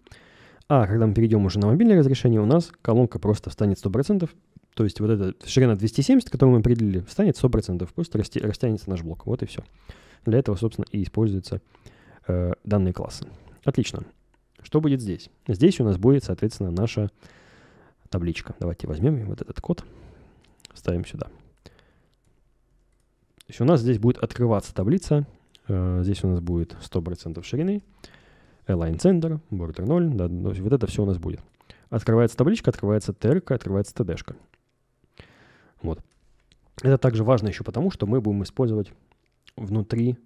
а когда мы перейдем уже на мобильное разрешение, у нас колонка просто встанет 100%, то есть вот эта ширина 270, которую мы определили, встанет 100%, просто расти, растянется наш блок. Вот и все. Для этого, собственно, и используются э, данные классы. Отлично. Что будет здесь? Здесь у нас будет, соответственно, наша табличка. Давайте возьмем вот этот код, ставим сюда. То есть у нас здесь будет открываться таблица. Э, здесь у нас будет 100% ширины, align center, border 0, да, то есть вот это все у нас будет. Открывается табличка, открывается TR, открывается td -шка. Вот. Это также важно еще потому, что мы будем использовать внутри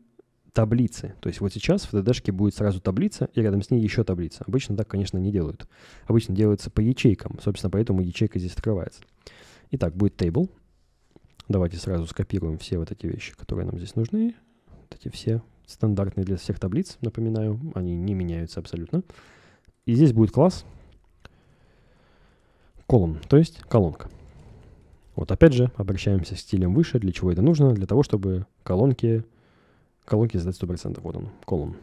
таблицы. То есть вот сейчас в ТДшке будет сразу таблица, и рядом с ней еще таблица. Обычно так, конечно, не делают. Обычно делается по ячейкам. Собственно, поэтому ячейка здесь открывается. Итак, будет table. Давайте сразу скопируем все вот эти вещи, которые нам здесь нужны. Вот эти все стандартные для всех таблиц, напоминаю. Они не меняются абсолютно. И здесь будет класс column, то есть колонка. Вот опять же, обращаемся к стилям выше. Для чего это нужно? Для того, чтобы колонки колонки задать 100%, вот он, колон.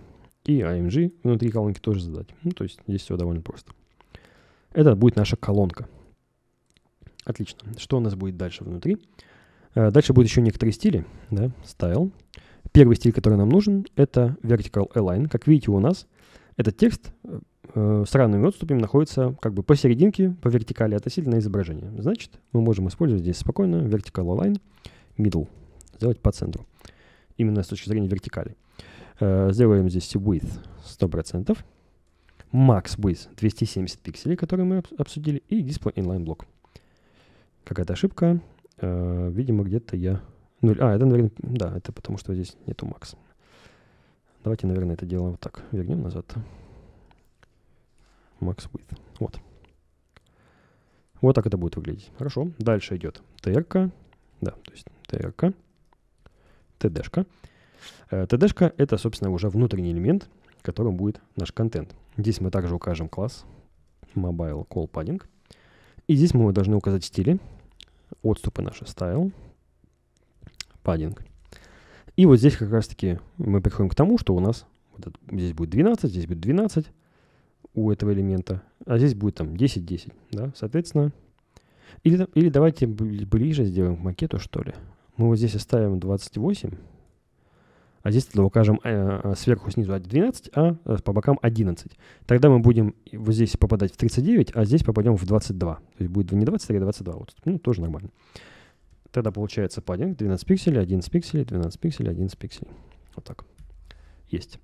И AMG а внутри колонки тоже задать. Ну, то есть здесь все довольно просто. Это будет наша колонка. Отлично. Что у нас будет дальше внутри? Э, дальше будут еще некоторые стили, да, style. Первый стиль, который нам нужен, это vertical align. Как видите, у нас этот текст э, э, с равными отступами находится как бы посерединке, по вертикали относительно изображения. Значит, мы можем использовать здесь спокойно vertical align, middle, сделать по центру именно с точки зрения вертикали. Э, сделаем здесь width 100%, max width 270 пикселей, которые мы обсудили, и display inline блок. Какая-то ошибка, э, видимо, где-то я... Ну, а, это, наверное, да, это потому что здесь нету max. Давайте, наверное, это делаем вот так. Вернем назад. Max width. Вот. Вот так это будет выглядеть. Хорошо. Дальше идет TRK. Да, то есть TRK. ТДшка. Э, ТДшка — это, собственно, уже внутренний элемент, которым будет наш контент. Здесь мы также укажем класс mobile call padding. И здесь мы должны указать стили, отступы наши style, padding. И вот здесь как раз-таки мы приходим к тому, что у нас вот это, здесь будет 12, здесь будет 12 у этого элемента, а здесь будет там 10, 10, да, соответственно. Или, или давайте ближе сделаем к макету, что ли мы вот здесь оставим 28, а здесь тогда укажем э, э сверху снизу 12, а э, по бокам 11. Тогда мы будем вот здесь попадать в 39, а здесь попадем в 22. То есть будет не 23, а 22. Вот, ну, тоже нормально. Тогда получается паддинг 12 пикселей, 11 пикселей, 12 пикселей, 11 пикселей. Вот так. Есть.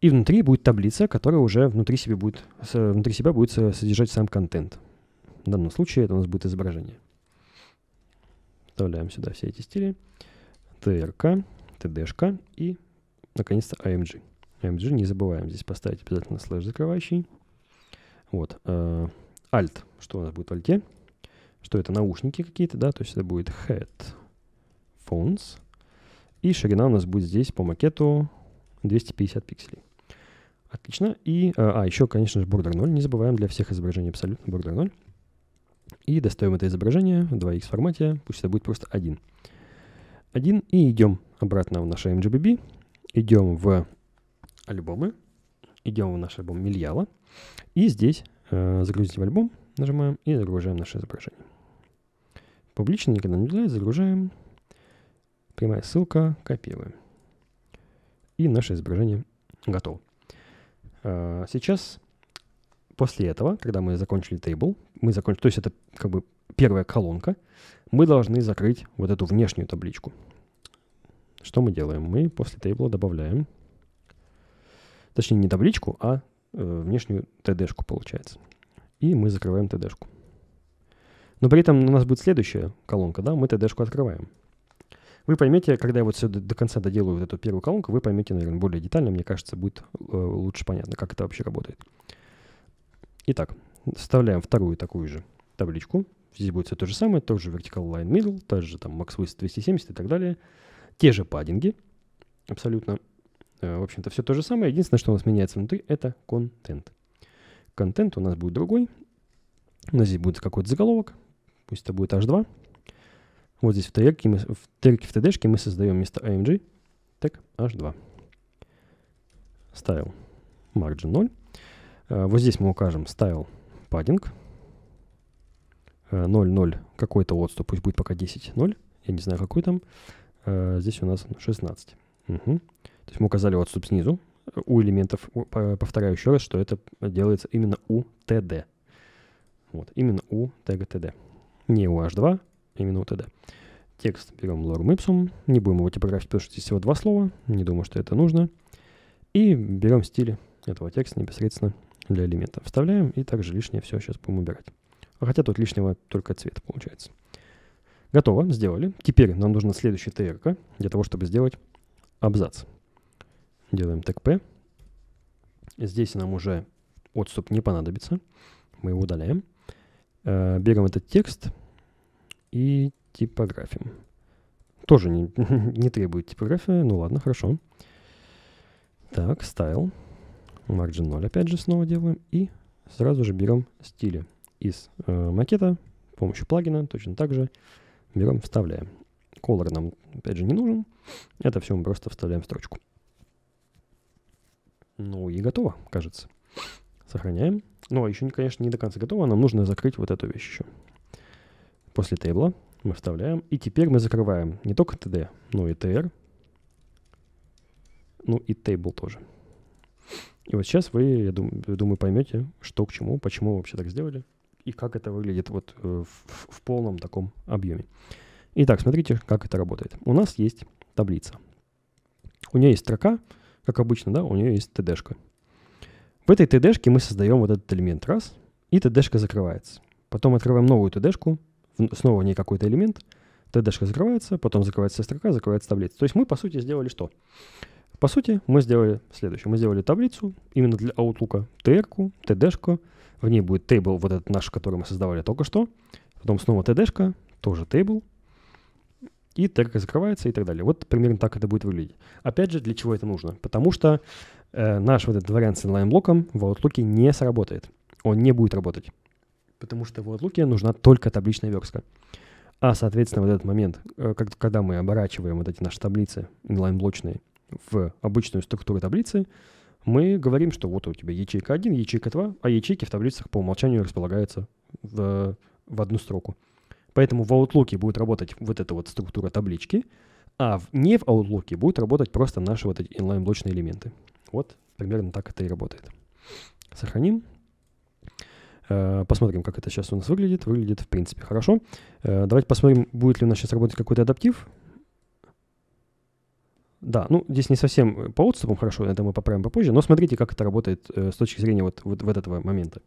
И внутри будет таблица, которая уже внутри себя будет, внутри себя будет содержать сам контент. В данном случае это у нас будет изображение. Вставляем сюда все эти стили. TRK, TDшка и, наконец-то, AMG. А AMG а не забываем здесь поставить обязательно слэш закрывающий. Вот. Э, Alt. Что у нас будет в альте? Что это? Наушники какие-то, да? То есть это будет headphones. И ширина у нас будет здесь по макету 250 пикселей. Отлично. И, э, а, еще, конечно же, border 0. Не забываем для всех изображений абсолютно border 0. И достаем это изображение в 2x формате, пусть это будет просто 1. 1 и идем обратно в наше MGBB, эм идем в альбомы, идем в наш альбом Мильяла, и здесь э, загрузить в альбом, нажимаем и загружаем наше изображение. Публично никогда не выделяет, загружаем, прямая ссылка, копируем. И наше изображение готово. Э, сейчас После этого, когда мы закончили тейбл, мы закончили, то есть это как бы первая колонка, мы должны закрыть вот эту внешнюю табличку. Что мы делаем? Мы после тейбла добавляем, точнее не табличку, а э, внешнюю td-шку получается. И мы закрываем td-шку. Но при этом у нас будет следующая колонка, да, мы td-шку открываем. Вы поймете, когда я вот все до, конца доделаю вот эту первую колонку, вы поймете, наверное, более детально, мне кажется, будет э, лучше понятно, как это вообще работает. Итак, вставляем вторую такую же табличку. Здесь будет все то же самое, тоже vertical line middle, также там max MaxWist 270 и так далее. Те же паддинги, абсолютно. Э, в общем-то, все то же самое. Единственное, что у нас меняется внутри, это контент. Контент у нас будет другой. У нас здесь будет какой-то заголовок. Пусть это будет H2. Вот здесь в треке, мы, в треке в TD-шке мы создаем вместо AMG Тег H2. Style margin 0. Э, вот здесь мы укажем style padding 0, э, 0, какой-то отступ, пусть будет пока 10, 0, я не знаю какой там, э, здесь у нас 16. Угу. То есть мы указали отступ снизу у элементов, повторяю еще раз, что это делается именно у TD. Вот, именно у тега TD. Не у H2, именно у TD. Текст берем lorem ipsum, не будем его типографить, потому что здесь всего два слова, не думаю, что это нужно. И берем стиль этого текста непосредственно для элемента. Вставляем и также лишнее все сейчас будем убирать. Хотя тут лишнего только цвет получается. Готово, сделали. Теперь нам нужна следующая трк для того, чтобы сделать абзац. Делаем ТКП. Здесь нам уже отступ не понадобится. Мы его удаляем. Э, берем этот текст и типографим. Тоже не, не требует типография. Ну ладно, хорошо. Так, стайл. Margin 0 опять же снова делаем. И сразу же берем стили из э, макета с помощью плагина. Точно так же берем, вставляем. Color нам опять же не нужен. Это все мы просто вставляем в строчку. Ну и готово, кажется. Сохраняем. Ну, а еще, конечно, не до конца готово. А нам нужно закрыть вот эту вещь еще. После тейбла мы вставляем. И теперь мы закрываем не только TD, но и TR. Ну и тейбл тоже. И вот сейчас вы, я думаю, думаю, поймете, что к чему, почему вообще так сделали и как это выглядит вот э, в, в полном таком объеме. Итак, смотрите, как это работает. У нас есть таблица. У нее есть строка, как обычно, да, у нее есть ТДшка. В этой ТДшке мы создаем вот этот элемент раз, и ТДшка закрывается. Потом открываем новую ТДшку, снова в ней какой-то элемент, ТДшка закрывается, потом закрывается строка, закрывается таблица. То есть мы, по сути, сделали что? По сути, мы сделали следующее. Мы сделали таблицу именно для Outlook, TR-ку, TD-шку. В ней будет table вот этот наш, который мы создавали только что. Потом снова TD-шка, тоже table И тегка закрывается и так далее. Вот примерно так это будет выглядеть. Опять же, для чего это нужно? Потому что э, наш вот этот вариант с inline блоком в Outlook не сработает. Он не будет работать. Потому что в Outlook нужна только табличная верстка. А, соответственно, вот этот момент, э, как, когда мы оборачиваем вот эти наши таблицы inline блочные в обычную структуру таблицы, мы говорим, что вот у тебя ячейка 1, ячейка 2, а ячейки в таблицах по умолчанию располагаются в, в одну строку. Поэтому в Outlook будет работать вот эта вот структура таблички, а в, не в Outlook будет работать просто наши вот эти inline-блочные элементы. Вот примерно так это и работает. Сохраним. Э, посмотрим, как это сейчас у нас выглядит. Выглядит, в принципе, хорошо. Э, давайте посмотрим, будет ли у нас сейчас работать какой-то адаптив. Да, ну здесь не совсем э, по отступам хорошо, это мы поправим попозже, но смотрите, как это работает э, с точки зрения вот, вот, вот этого момента.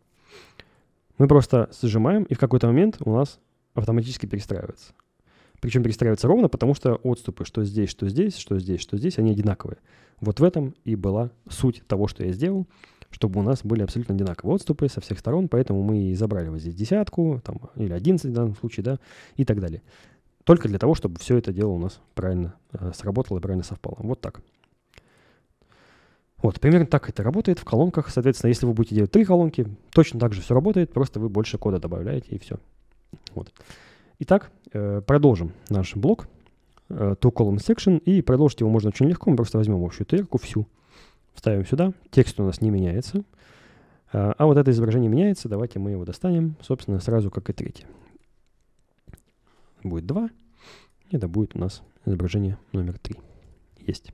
Мы просто сжимаем, и в какой-то момент у нас автоматически перестраивается. Причем перестраивается ровно, потому что отступы, что здесь, что здесь, что здесь, что здесь, они одинаковые. Вот в этом и была суть того, что я сделал, чтобы у нас были абсолютно одинаковые отступы со всех сторон, поэтому мы и забрали вот здесь десятку, там, или одиннадцать в данном случае, да, и так далее. Только для того, чтобы все это дело у нас правильно э, сработало и правильно совпало. Вот так. Вот, примерно так это работает в колонках. Соответственно, если вы будете делать три колонки, точно так же все работает, просто вы больше кода добавляете и все. Вот. Итак, э, продолжим наш блок э, two-column section, и продолжить его можно очень легко. Мы просто возьмем общую тырку всю, вставим сюда. Текст у нас не меняется. Э, а вот это изображение меняется, давайте мы его достанем, собственно, сразу как и третье будет 2. Это будет у нас изображение номер 3. Есть.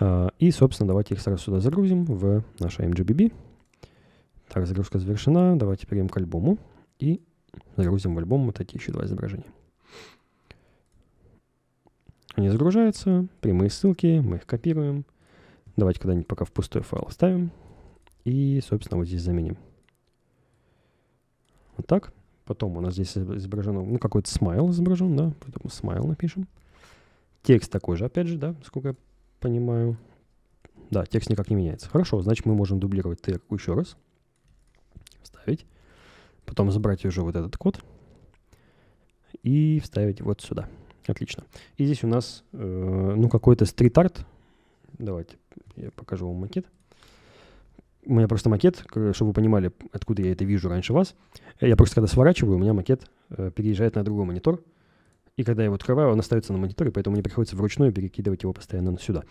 А, и, собственно, давайте их сразу сюда загрузим в наше MGBB. Так, загрузка завершена. Давайте перейдем к альбому и загрузим в альбом вот эти еще два изображения. Они загружаются, прямые ссылки, мы их копируем. Давайте когда-нибудь пока в пустой файл ставим. И, собственно, вот здесь заменим. Вот так. Потом у нас здесь изображено, ну, какой-то смайл изображен, да, поэтому смайл напишем. Текст такой же, опять же, да, сколько я понимаю. Да, текст никак не меняется. Хорошо, значит, мы можем дублировать тегу еще раз. Вставить. Потом забрать уже вот этот код. И вставить вот сюда. Отлично. И здесь у нас, э, ну, какой-то стрит-арт. Давайте я покажу вам макет. Э, у меня просто макет, чтобы вы понимали, откуда я это вижу раньше вас. Я просто когда сворачиваю, у меня макет э, переезжает на другой монитор. И когда я его открываю, он остается на мониторе, поэтому мне приходится вручную перекидывать его постоянно сюда.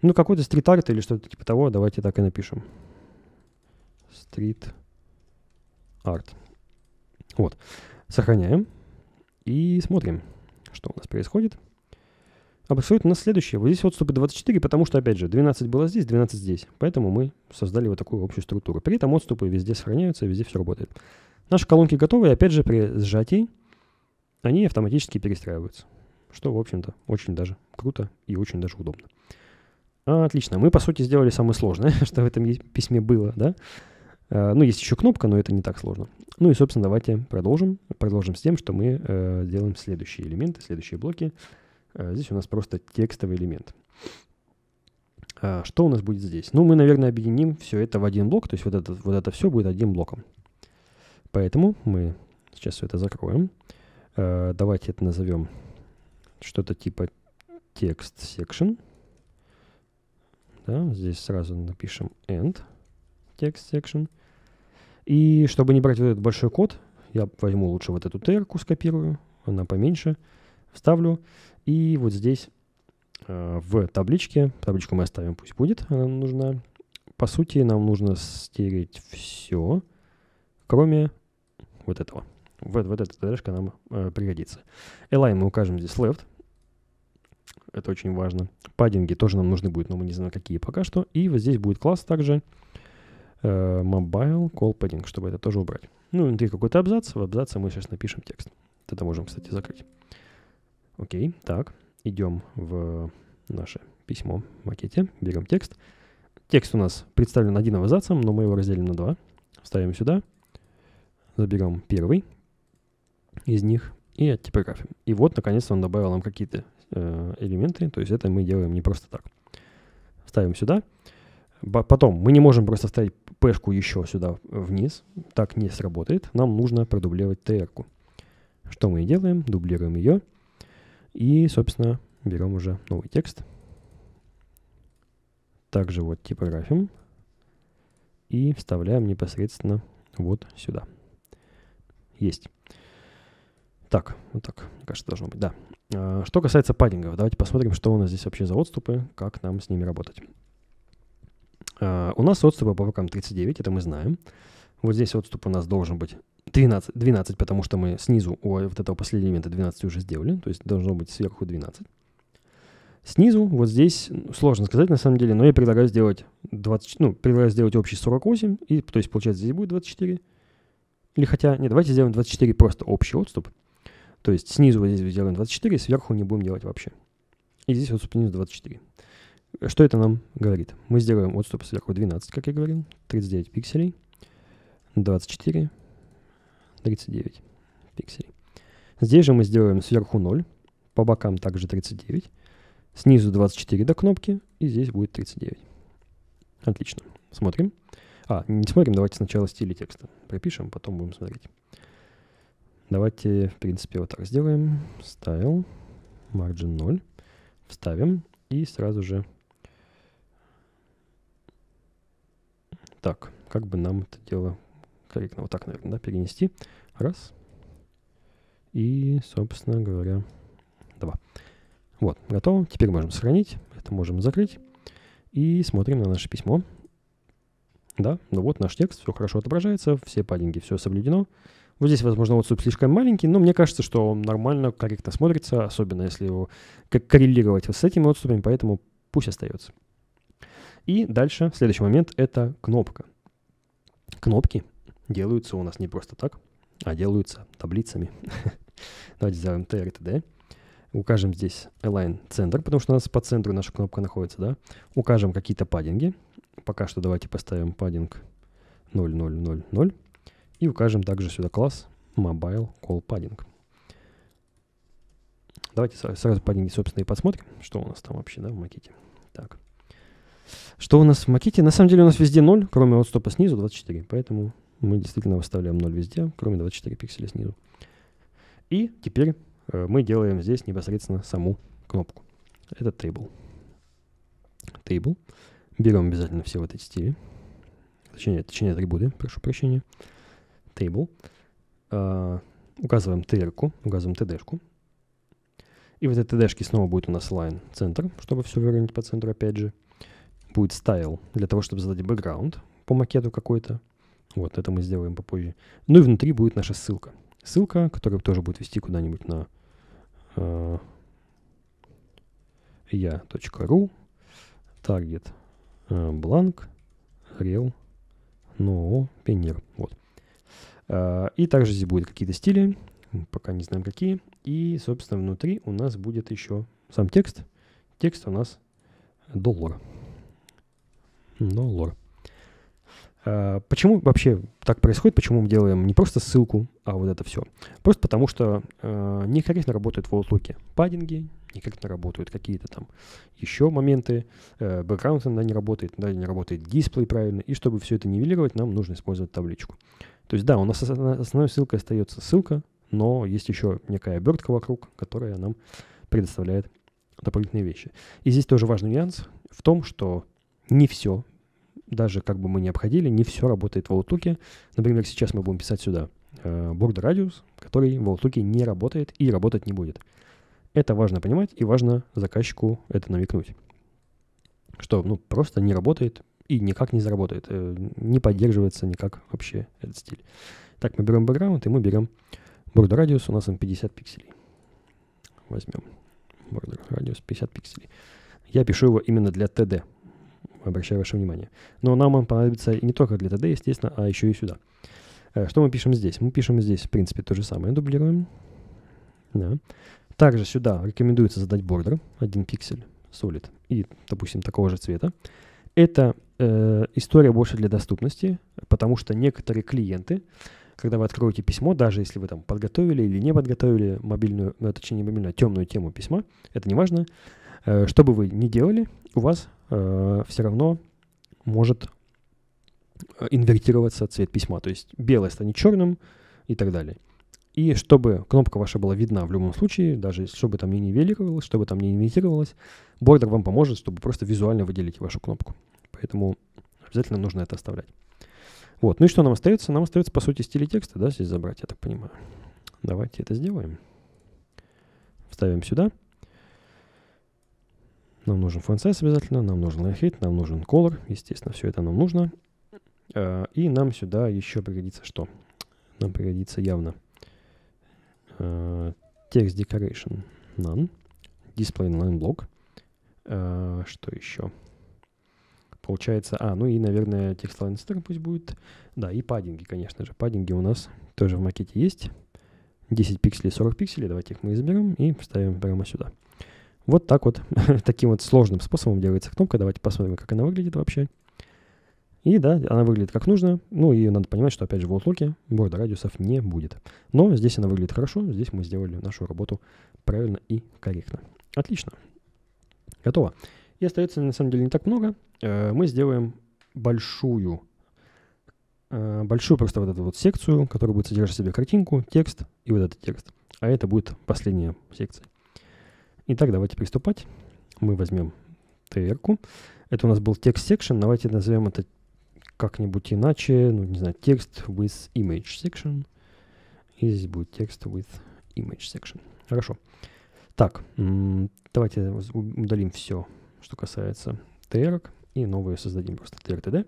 Ну, какой-то стрит-арт или что-то типа того, давайте так и напишем. Стрит-арт. Вот. Сохраняем и смотрим, что у нас происходит образует у нас следующее. Вот здесь вот отступы 24, потому что, опять же, 12 было здесь, 12 здесь. Поэтому мы создали вот такую общую структуру. При этом отступы везде сохраняются, везде все работает. Наши колонки готовы, и опять же, при сжатии они автоматически перестраиваются. Что, в общем-то, очень даже круто и очень даже удобно. Отлично, мы, по сути, сделали самое сложное, что в этом письме было, да? Э, ну, есть еще кнопка, но это не так сложно. Ну и, собственно, давайте продолжим. Продолжим с тем, что мы э, делаем следующие элементы, следующие блоки. Э, здесь у нас просто текстовый элемент. А, что у нас будет здесь? Ну, мы, наверное, объединим все это в один блок, то есть вот это, вот это все будет одним блоком. Поэтому мы сейчас все это закроем. Э, давайте это назовем что-то типа текст section. Да, здесь сразу напишем end text section. И чтобы не брать вот этот большой код, я возьму лучше вот эту терку, скопирую, она поменьше, вставлю. И вот здесь э, в табличке, табличку мы оставим, пусть будет, она нам нужна. По сути, нам нужно стереть все, кроме вот этого. Вот, вот эта дорожка нам э, пригодится. Align мы укажем здесь left. Это очень важно. Паддинги тоже нам нужны будут, но мы не знаем, какие пока что. И вот здесь будет класс также э, mobile call padding, чтобы это тоже убрать. Ну, внутри какой-то абзац. В абзаце мы сейчас напишем текст. Это можем, кстати, закрыть. Окей, так, идем в наше письмо в макете, берем текст. Текст у нас представлен один абзацем, но мы его разделим на два. Вставим сюда, заберем первый из них и оттипографим. И вот, наконец-то, он добавил нам какие-то э, элементы, то есть это мы делаем не просто так. Ставим сюда. Потом мы не можем просто ставить пешку еще сюда вниз, так не сработает. Нам нужно продублировать tr -ку. Что мы и делаем, дублируем ее и, собственно, берем уже новый текст. Также вот типографим и вставляем непосредственно вот сюда. Есть. Так, вот так, мне кажется, должно быть, да. А, что касается паддингов, давайте посмотрим, что у нас здесь вообще за отступы, как нам с ними работать. А, у нас отступы по бокам 39, это мы знаем. Вот здесь отступ у нас должен быть 12, 12, потому что мы снизу у вот этого последнего элемента 12 уже сделали, то есть должно быть сверху 12. Снизу, вот здесь, ну, сложно сказать на самом деле, но я предлагаю сделать 20, ну, предлагаю сделать общий 48, и, то есть получается здесь будет 24. Или хотя, нет, давайте сделаем 24 просто общий отступ. То есть снизу вот здесь сделаем 24, сверху не будем делать вообще. И здесь отступ снизу 24. Что это нам говорит? Мы сделаем отступ сверху 12, как я говорил, 39 пикселей, 24 39 пикселей. Здесь же мы сделаем сверху 0, по бокам также 39, снизу 24 до кнопки, и здесь будет 39. Отлично. Смотрим. А, не смотрим, давайте сначала стили текста пропишем, потом будем смотреть. Давайте, в принципе, вот так сделаем. Style, margin 0, вставим, и сразу же... Так, как бы нам это дело корректно вот так, наверное, да, перенести. Раз. И, собственно говоря, два. Вот, готово. Теперь можем сохранить. Это можем закрыть. И смотрим на наше письмо. Да, ну вот наш текст, все хорошо отображается, все падинги, все соблюдено. Вот здесь, возможно, отступ слишком маленький, но мне кажется, что он нормально, корректно смотрится, особенно если его коррелировать с этими отступами, поэтому пусть остается. И дальше, следующий момент, это кнопка. Кнопки делаются у нас не просто так, а делаются таблицами. Давайте сделаем TR Укажем здесь align центр, потому что у нас по центру наша кнопка находится, да. Укажем какие-то паддинги. Пока что давайте поставим паддинг 0000. И укажем также сюда класс mobile call padding. Давайте сразу паддинги, собственно, и посмотрим, что у нас там вообще, да, в макете. Так. Что у нас в макете? На самом деле у нас везде 0, кроме вот стопа снизу 24, поэтому мы действительно выставляем 0 везде, кроме 24 пикселя снизу. И теперь э, мы делаем здесь непосредственно саму кнопку. Это table. Table. Берем обязательно все вот эти стили. Точнее, точнее атрибуты, прошу прощения. Table. Э, указываем tr указываем td-шку. И вот этой td-шки снова будет у нас line центр, чтобы все выровнять по центру опять же. Будет style для того, чтобы задать background по макету какой-то вот, это мы сделаем попозже. Ну и внутри будет наша ссылка. Ссылка, которая тоже будет вести куда-нибудь на э, я.ру target э, blank rel no пионер. Вот. Э, и также здесь будут какие-то стили, пока не знаем какие. И, собственно, внутри у нас будет еще сам текст. Текст у нас доллар. Доллар. Э, почему вообще так происходит? Почему мы делаем не просто ссылку, а вот это все? Просто потому что э, некорректно работают в Outlook паддинги, некорректно работают какие-то там еще моменты, э, бэкграунд иногда не работает, иногда не работает дисплей правильно, и чтобы все это нивелировать, нам нужно использовать табличку. То есть да, у нас основной ссылкой остается ссылка, но есть еще некая обертка вокруг, которая нам предоставляет дополнительные вещи. И здесь тоже важный нюанс в том, что не все даже как бы мы ни обходили, не все работает в Outlook. Например, сейчас мы будем писать сюда э, border Radius, который в Outlook не работает и работать не будет. Это важно понимать и важно заказчику это намекнуть. Что, ну, просто не работает и никак не заработает, э, не поддерживается никак вообще этот стиль. Так, мы берем Background и мы берем border Radius, у нас он 50 пикселей. Возьмем border Radius 50 пикселей. Я пишу его именно для TD, обращаю ваше внимание. Но нам он понадобится не только для ТД, естественно, а еще и сюда. Э, что мы пишем здесь? Мы пишем здесь, в принципе, то же самое, дублируем. Да. Также сюда рекомендуется задать бордер, один пиксель, solid, и, допустим, такого же цвета. Это э, история больше для доступности, потому что некоторые клиенты, когда вы откроете письмо, даже если вы там подготовили или не подготовили мобильную, ну, точнее, не мобильную, а темную тему письма, это не важно, Э, что бы вы ни делали, у вас э, все равно может э, инвертироваться цвет письма. То есть белое станет черным и так далее. И чтобы кнопка ваша была видна в любом случае, даже чтобы там не нивелировалось, чтобы там не инвертировалось, бордер вам поможет, чтобы просто визуально выделить вашу кнопку. Поэтому обязательно нужно это оставлять. Вот. Ну и что нам остается? Нам остается, по сути, стили текста, да, здесь забрать, я так понимаю. Давайте это сделаем. Вставим сюда. Нам нужен font обязательно, нам нужен line нам нужен color. Естественно, все это нам нужно. Э, и нам сюда еще пригодится что? Нам пригодится явно э, текст decoration none, display inline block. Что еще? Получается, а, ну и, наверное, текст line пусть будет. Да, и паддинги, конечно же. Паддинги у нас тоже в макете есть. 10 пикселей, 40 пикселей. Давайте их мы изберем и вставим прямо сюда. Вот так вот, таким вот сложным способом делается кнопка. Давайте посмотрим, как она выглядит вообще. И да, она выглядит как нужно. Ну и надо понимать, что опять же в Outlook борда радиусов не будет. Но здесь она выглядит хорошо. Здесь мы сделали нашу работу правильно и корректно. Отлично. Готово. И остается на самом деле не так много. Э, мы сделаем большую э, большую просто вот эту вот секцию, которая будет содержать в себе картинку, текст и вот этот текст. А это будет последняя секция. Итак, давайте приступать. Мы возьмем tr Это у нас был текст section. Давайте назовем это как-нибудь иначе. Ну, не знаю, текст with image section. И здесь будет текст with image section. Хорошо. Так, давайте удалим все, что касается tr и новые создадим просто trtd.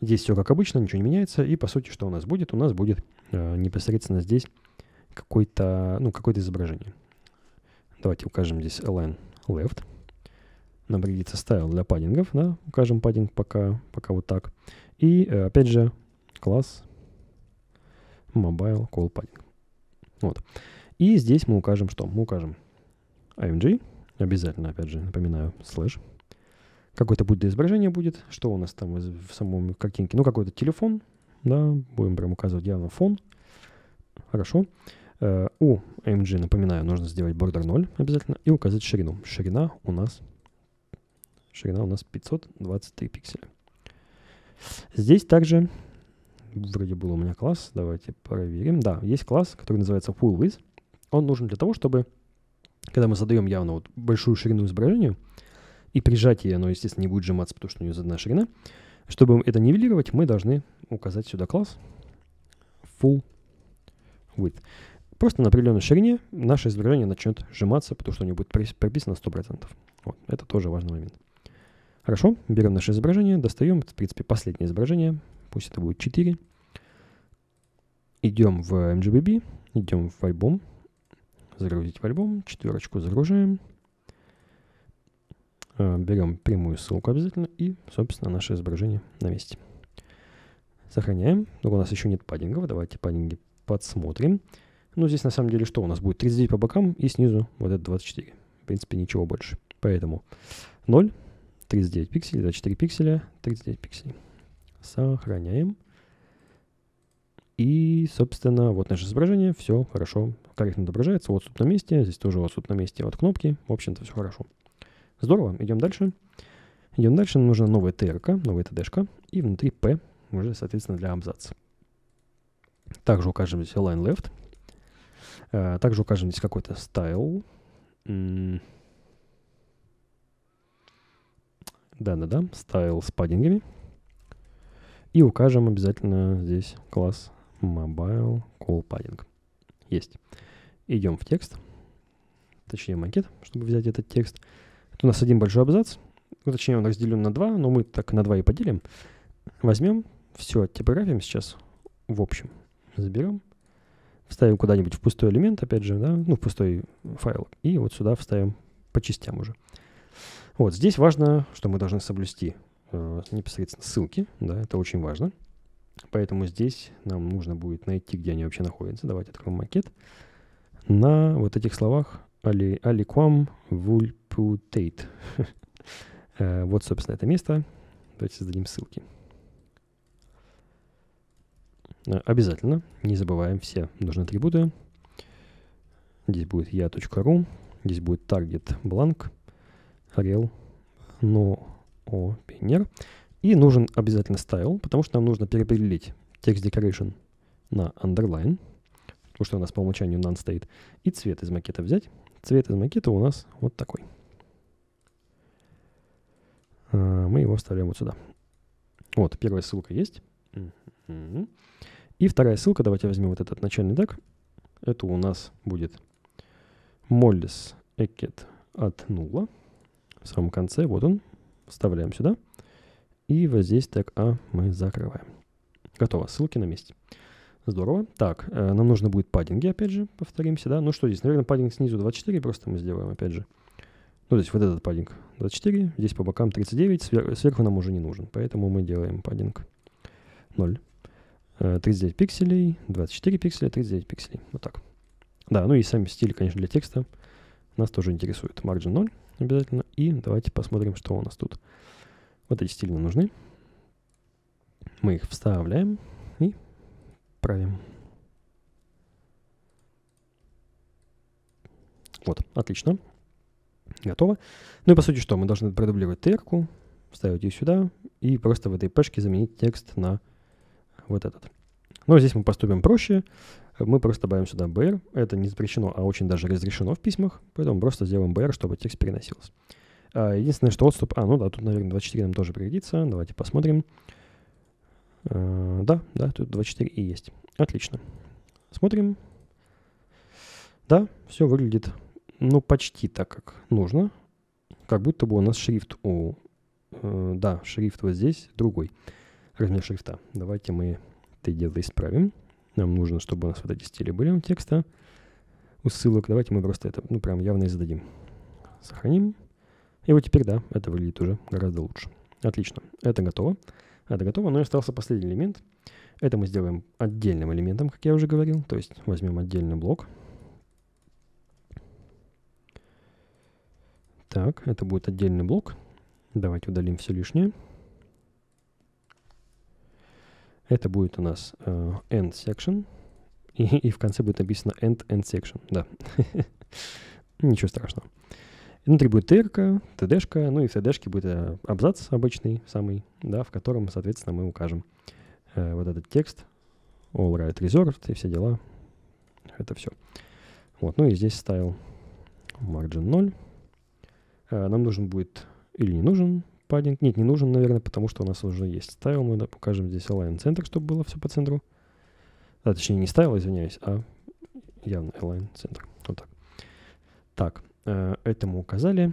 Здесь все как обычно, ничего не меняется. И по сути, что у нас будет? У нас будет э, непосредственно здесь ну, какое-то ну, какое изображение. Давайте укажем здесь ln left. Нам пригодится стайл для паддингов, да, укажем паддинг пока, пока вот так. И э, опять же класс mobile call padding. Вот. И здесь мы укажем что? Мы укажем img, обязательно, опять же, напоминаю, слэш. Какое-то будет изображение будет, что у нас там в самом картинке, ну какой-то телефон, да, будем прям указывать явно фон. Хорошо. Хорошо. Э, у MG, напоминаю, нужно сделать border 0 обязательно и указать ширину. Ширина у нас, ширина у нас 523 пикселя. Здесь также вроде был у меня класс, давайте проверим. Да, есть класс, который называется full width. Он нужен для того, чтобы, когда мы задаем явно вот большую ширину изображению, и при сжатии оно, естественно, не будет сжиматься, потому что у него задана ширина, чтобы это нивелировать, мы должны указать сюда класс full width. Просто на определенной ширине наше изображение начнет сжиматься, потому что у него будет прописано 100%. Вот, это тоже важный момент. Хорошо, берем наше изображение, достаем, это, в принципе, последнее изображение, пусть это будет 4. Идем в MGBB, идем в альбом, загрузить в альбом, четверочку загружаем. А, берем прямую ссылку обязательно и, собственно, наше изображение на месте. Сохраняем. Но ну, у нас еще нет паддингов, давайте паддинги подсмотрим. Ну здесь на самом деле что у нас будет? 39 по бокам и снизу вот это 24. В принципе, ничего больше. Поэтому 0, 39 пикселей, 24 пикселя, 39 пикселей. Сохраняем. И, собственно, вот наше изображение, все хорошо, корректно отображается. Вот отступ на месте, здесь тоже вот отступ на месте вот кнопки. В общем-то, все хорошо. Здорово, идем дальше. Идем дальше, нам нужна новая ТРК новая ТДшка, и внутри P уже, соответственно, для абзаца. Также укажем здесь line left, Э, также укажем здесь какой-то стайл. Да-да-да, стайл с паддингами. И укажем обязательно здесь класс mobile call padding. Есть. Идем в текст, точнее макет, чтобы взять этот текст. Это у нас один большой абзац, ну, точнее он разделен на два, но мы так на два и поделим. Возьмем все, типографиям сейчас в общем. Заберем ставим куда-нибудь в пустой элемент, опять же, да, ну, в пустой файл, и вот сюда вставим по частям уже. Вот, здесь важно, что мы должны соблюсти э, непосредственно ссылки, да, это очень важно. Поэтому здесь нам нужно будет найти, где они вообще находятся. Давайте откроем макет. На вот этих словах aliquam vulputate. Э, вот, собственно, это место. Давайте создадим ссылки. Э, обязательно, не забываем все нужные атрибуты. Здесь будет я.ру, здесь будет target blank, rel, no opener. И нужен обязательно style, потому что нам нужно переопределить текст decoration на underline, потому что у нас по умолчанию none стоит, и цвет из макета взять. Цвет из макета у нас вот такой. Э, мы его вставляем вот сюда. Вот, первая ссылка есть. Mm -hmm. И вторая ссылка, давайте возьмем вот этот начальный дак. Это у нас будет моллис экет от нула. В самом конце, вот он. Вставляем сюда. И вот здесь так А мы закрываем. Готово, ссылки на месте. Здорово. Так, э, нам нужно будет паддинги, опять же, повторимся, да? Ну что здесь, наверное, паддинг снизу 24 просто мы сделаем, опять же. Ну, то есть вот этот паддинг 24, здесь по бокам 39, свер сверху нам уже не нужен, поэтому мы делаем паддинг 0. 39 э, пикселей, 24 пикселя, 39 пикселей. Вот так. Да, ну и сами стили, конечно, для текста нас тоже интересует. Margin 0 обязательно. И давайте посмотрим, что у нас тут. Вот эти стили нам нужны. Мы их вставляем и правим. Вот, отлично. Готово. Ну и по сути что? Мы должны продублировать трекку, вставить ее сюда и просто в этой пешке заменить текст на вот этот. Но здесь мы поступим проще. Мы просто добавим сюда br. Это не запрещено, а очень даже разрешено в письмах. Поэтому просто сделаем br, чтобы текст переносился. А, единственное, что отступ... А, ну да, тут, наверное, 24 нам тоже пригодится. Давайте посмотрим. А, да, да, тут 24 и есть. Отлично. Смотрим. Да, все выглядит, ну, почти так, как нужно. Как будто бы у нас шрифт у... Э, да, шрифт вот здесь другой размер шрифта. Давайте мы это дело исправим. Нам нужно, чтобы у нас вот эти стили были у текста. У ссылок давайте мы просто это, ну, прям явно и зададим. Сохраним. И вот теперь, да, это выглядит уже гораздо лучше. Отлично, это готово. Это готово, но ну и остался последний элемент. Это мы сделаем отдельным элементом, как я уже говорил. То есть возьмем отдельный блок. Так, это будет отдельный блок. Давайте удалим все лишнее. Это будет у нас э, end section. И, и в конце будет написано end end section. Да. Ничего страшного. Внутри будет тырка, тдшка, ну и в тдшке будет э, абзац обычный самый, да, в котором, соответственно, мы укажем э, вот этот текст, all right reserved и все дела. Это все. Вот, ну и здесь ставил margin 0. Э, нам нужен будет или не нужен паддинг. Нет, не нужен, наверное, потому что у нас уже есть ставил Мы да, покажем здесь align центр, чтобы было все по центру. А, точнее, не ставил извиняюсь, а явно align центр. Вот так. Так, э, это мы указали.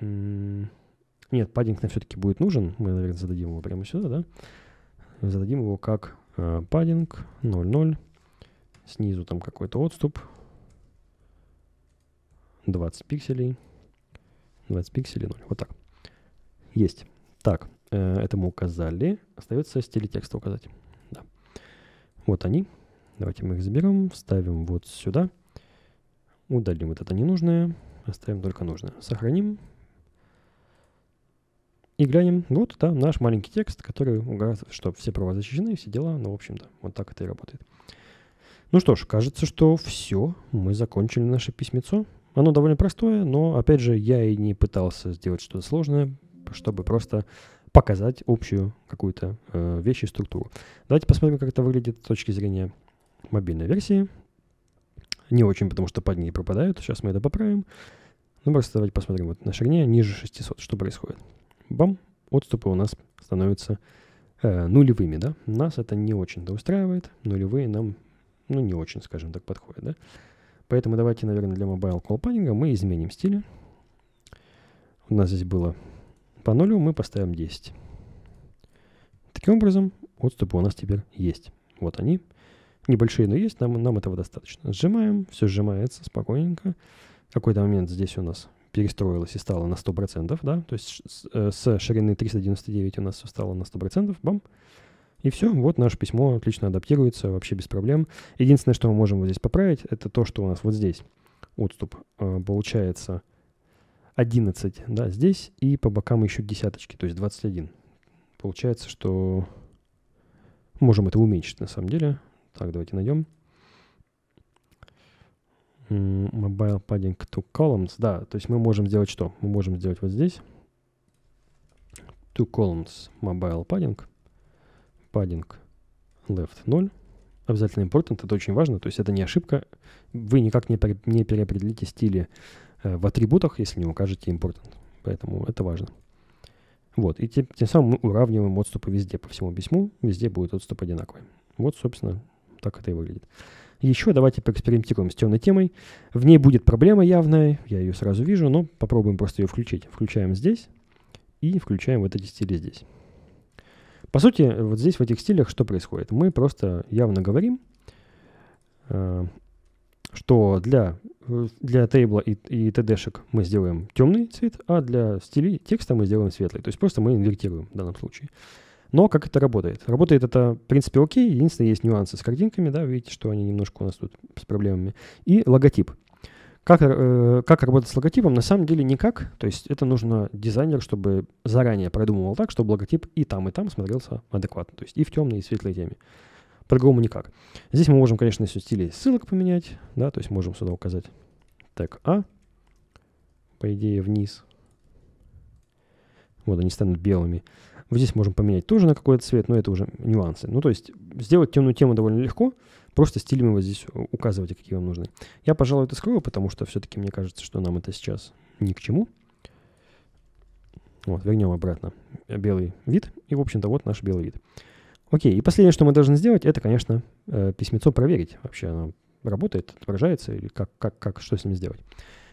Нет, паддинг нам все-таки будет нужен. Мы, наверное, зададим его прямо сюда, да? Зададим его как э, паддинг 0,0. Снизу там какой-то отступ. 20 пикселей. 20 пикселей 0. Вот так. Есть. Так, э, это мы указали. Остается стили текста указать. Да. Вот они. Давайте мы их заберем, вставим вот сюда. Удалим вот это ненужное, оставим только нужное. Сохраним. И глянем, вот да, наш маленький текст, который указывает, что все права защищены, все дела, ну, в общем-то, вот так это и работает. Ну что ж, кажется, что все, мы закончили наше письмецо. Оно довольно простое, но, опять же, я и не пытался сделать что-то сложное, Типа, чтобы просто показать общую какую-то э, вещь и структуру. Давайте посмотрим, как это выглядит с точки зрения мобильной версии. Не очень, потому что под ней пропадают. Сейчас мы это поправим. Ну, просто давайте посмотрим вот на ширине ниже 600. Что происходит? Бам! Отступы у нас становятся э, нулевыми, да? Нас это не очень-то устраивает. Нулевые нам, ну, не очень, скажем так, подходят, да? Поэтому давайте, наверное, для Mobile Call Panning мы изменим стиль. У нас здесь было по нулю мы поставим 10. Таким образом, отступы у нас теперь есть. Вот они. Небольшие, но есть. Нам, нам этого достаточно. Сжимаем. Все сжимается спокойненько. какой-то момент здесь у нас перестроилось и стало на 100%, да? То есть с, э, с ширины 399 у нас все стало на 100%. Бам. И все, вот наше письмо отлично адаптируется, вообще без проблем. Единственное, что мы можем вот здесь поправить, это то, что у нас вот здесь отступ э, получается 11 да, здесь, и по бокам еще десяточки, то есть 21. Получается, что можем это уменьшить на самом деле. Так, давайте найдем. Mobile padding to columns. Да, то есть мы можем сделать что? Мы можем сделать вот здесь. To columns mobile padding. Padding left 0. Обязательно important, это очень важно. То есть это не ошибка. Вы никак не, не переопределите стили Э, в атрибутах, если не укажете important. Поэтому это важно. Вот, и тем, тем самым мы уравниваем отступы везде, по всему письму, везде будет отступ одинаковый. Вот, собственно, так это и выглядит. Еще давайте поэкспериментируем с темной темой. В ней будет проблема явная, я ее сразу вижу, но попробуем просто ее включить. Включаем здесь и включаем вот эти стили здесь. По сути, вот здесь в этих стилях что происходит? Мы просто явно говорим, э, что для, э, для тейбла и, и тд шек мы сделаем темный цвет, а для стилей текста мы сделаем светлый. То есть просто мы инвертируем в данном случае. Но как это работает? Работает это, в принципе, окей. Единственное, есть нюансы с картинками, да, видите, что они немножко у нас тут с проблемами. И логотип. Как, э, как работать с логотипом? На самом деле никак. То есть это нужно дизайнер, чтобы заранее продумывал так, чтобы логотип и там, и там смотрелся адекватно. То есть и в темной, и в светлой теме. По-другому никак. Здесь мы можем, конечно, все стили ссылок поменять, да, то есть можем сюда указать тег А, по идее, вниз. Вот они станут белыми. Вот здесь можем поменять тоже на какой-то цвет, но это уже нюансы. Ну, то есть сделать темную тему довольно легко, просто стилями вот здесь указывайте, какие вам нужны. Я, пожалуй, это скрою, потому что все-таки мне кажется, что нам это сейчас ни к чему. Вот, вернем обратно белый вид, и, в общем-то, вот наш белый вид. Окей, и последнее, что мы должны сделать, это, конечно, э, письмецо проверить. Вообще оно работает, отображается, или как, как, как, что с ним сделать.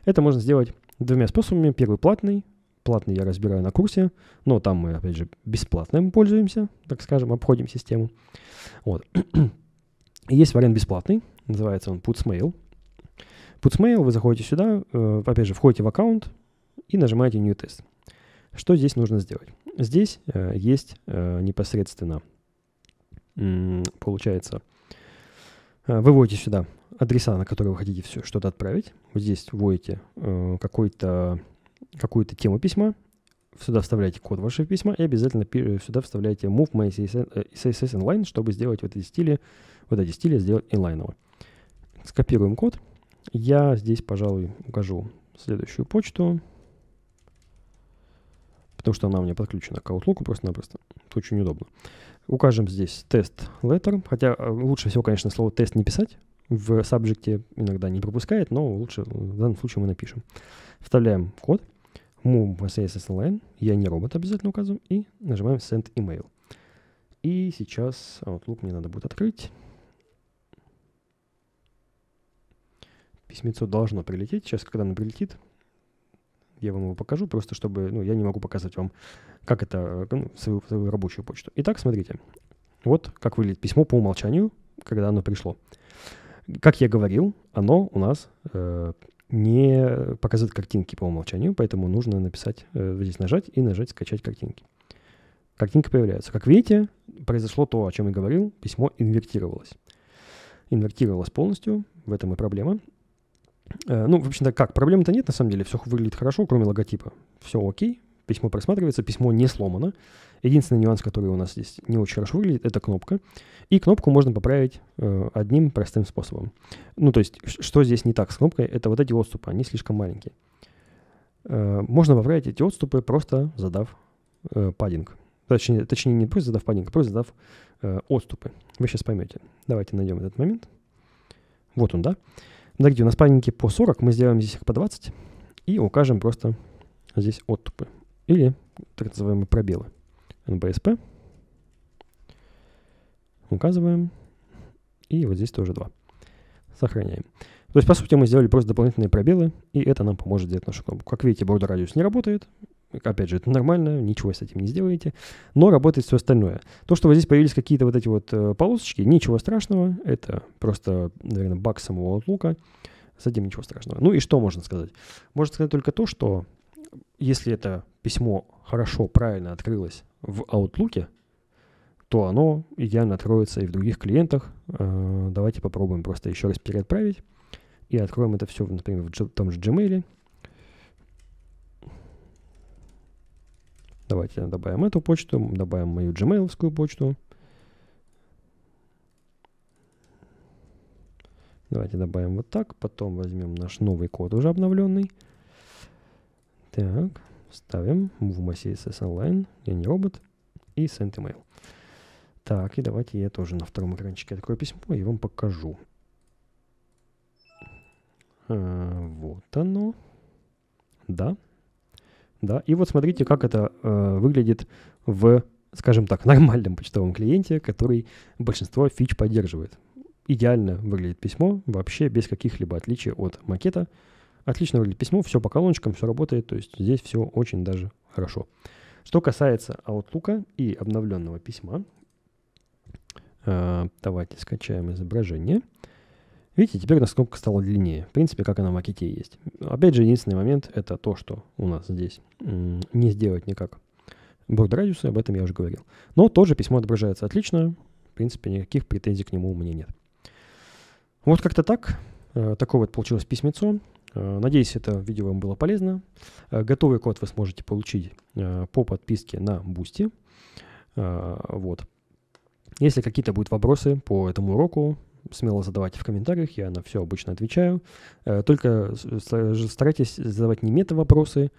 Это можно сделать двумя способами. Первый платный. Платный я разбираю на курсе, но там мы, опять же, бесплатно им пользуемся, так скажем, обходим систему. Вот. Есть вариант бесплатный, называется он Putsmail. Putsmail, вы заходите сюда, э, опять же, входите в аккаунт и нажимаете New Test. Что здесь нужно сделать? Здесь э, есть непосредственно получается, а, выводите сюда адреса, на которые вы хотите все что-то отправить. Вот здесь вводите э, какую то какую-то тему письма, сюда вставляете код вашего письма и обязательно э, сюда вставляете move my CSS, CSS э, inline, чтобы сделать в эти стиле в эти стиле сделать инлайново. Скопируем код. Я здесь, пожалуй, укажу следующую почту, потому что она у меня подключена к Outlook просто-напросто. Это очень удобно. Э, Укажем здесь тест letter, хотя э, лучше всего, конечно, слово тест не писать. В сабжекте иногда не пропускает, но лучше э, в данном случае мы напишем. Вставляем код move я не робот обязательно указываем, и нажимаем send email. И сейчас Outlook мне надо будет открыть. Письмецо должно прилететь. Сейчас, когда оно прилетит, я вам его покажу, просто чтобы, ну, я не могу показать вам, как это, э, ну, свою, свою рабочую почту. Итак, смотрите, вот как выглядит письмо по умолчанию, когда оно пришло. Как я говорил, оно у нас э, не показывает картинки по умолчанию, поэтому нужно написать, э, здесь нажать и нажать «Скачать картинки». Картинка появляется. Как видите, произошло то, о чем я говорил, письмо инвертировалось. Инвертировалось полностью, в этом и проблема. Э, ну, в общем-то, как? Проблем-то нет, на самом деле. Все выглядит хорошо, кроме логотипа. Все окей, письмо просматривается, письмо не сломано. Единственный нюанс, который у нас здесь не очень хорошо выглядит, это кнопка. И кнопку можно поправить э, одним простым способом. Ну, то есть, что здесь не так с кнопкой, это вот эти отступы, они слишком маленькие. Э, можно поправить эти отступы, просто задав э, паддинг. Точнее, точнее, не просто задав паддинг, а просто задав э, отступы. Вы сейчас поймете. Давайте найдем этот момент. Вот он, да? Дорогие, у нас парники по 40, мы сделаем здесь их по 20 и укажем просто здесь оттупы или так называемые пробелы. НБСП. Указываем. И вот здесь тоже 2. Сохраняем. То есть, по сути, мы сделали просто дополнительные пробелы, и это нам поможет сделать нашу кнопку. Как видите, border радиус не работает, опять же, это нормально, ничего с этим не сделаете, но работает все остальное. То, что вот здесь появились какие-то вот эти вот э, полосочки, ничего страшного, это просто, наверное, баг самого лука, с этим ничего страшного. Ну и что можно сказать? Можно сказать только то, что если это письмо хорошо, правильно открылось в Outlook, то оно идеально откроется и в других клиентах. Э, давайте попробуем просто еще раз переотправить и откроем это все, например, в том же Gmail. Давайте добавим эту почту, добавим мою gmail почту. Давайте добавим вот так, потом возьмем наш новый код уже обновленный. Так, ставим в MyCSS Online, я не робот, и send email. Так, и давайте я тоже на втором экранчике открою письмо и вам покажу. А, вот оно. Да, да? И вот смотрите, как это э, выглядит в, скажем так, нормальном почтовом клиенте, который большинство фич поддерживает. Идеально выглядит письмо, вообще без каких-либо отличий от макета. Отлично выглядит письмо, все по колоночкам, все работает, то есть здесь все очень даже хорошо. Что касается Outlook и обновленного письма, э, давайте скачаем изображение. Э, Видите, теперь у нас кнопка стала длиннее. В принципе, как она в макете есть. Опять же, единственный момент — это то, что у нас здесь не сделать никак борт радиуса, об этом я уже говорил. Но тоже письмо отображается отлично. В принципе, никаких претензий к нему у меня нет. Вот как-то так. Э, такое вот получилось письмецо. Э, надеюсь, это видео вам было полезно. Э, готовый код вы сможете получить по подписке на Boosty. Вот. Если какие-то будут вопросы по этому уроку, смело задавайте в комментариях, я на все обычно отвечаю. Э, только старайтесь задавать не мета-вопросы,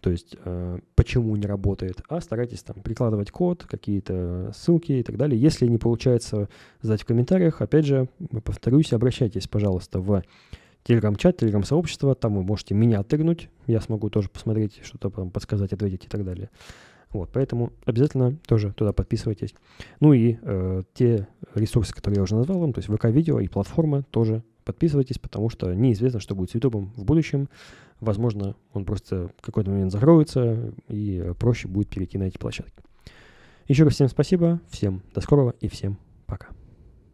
то есть э, почему не работает, а старайтесь там прикладывать код, какие-то ссылки и так далее. Если не получается задать в комментариях, опять же, повторюсь, обращайтесь, пожалуйста, в телеграм-чат, телеграм-сообщество, там вы можете меня отыгнуть, я смогу тоже посмотреть, что-то там подсказать, ответить и так далее. Вот, поэтому обязательно тоже туда подписывайтесь. Ну и э, те ресурсы, которые я уже назвал вам, то есть ВК-видео и платформа тоже подписывайтесь, потому что неизвестно, что будет с YouTube в будущем. Возможно, он просто в какой-то момент закроется, и э, проще будет перейти на эти площадки. Еще раз всем спасибо, всем до скорого и всем пока.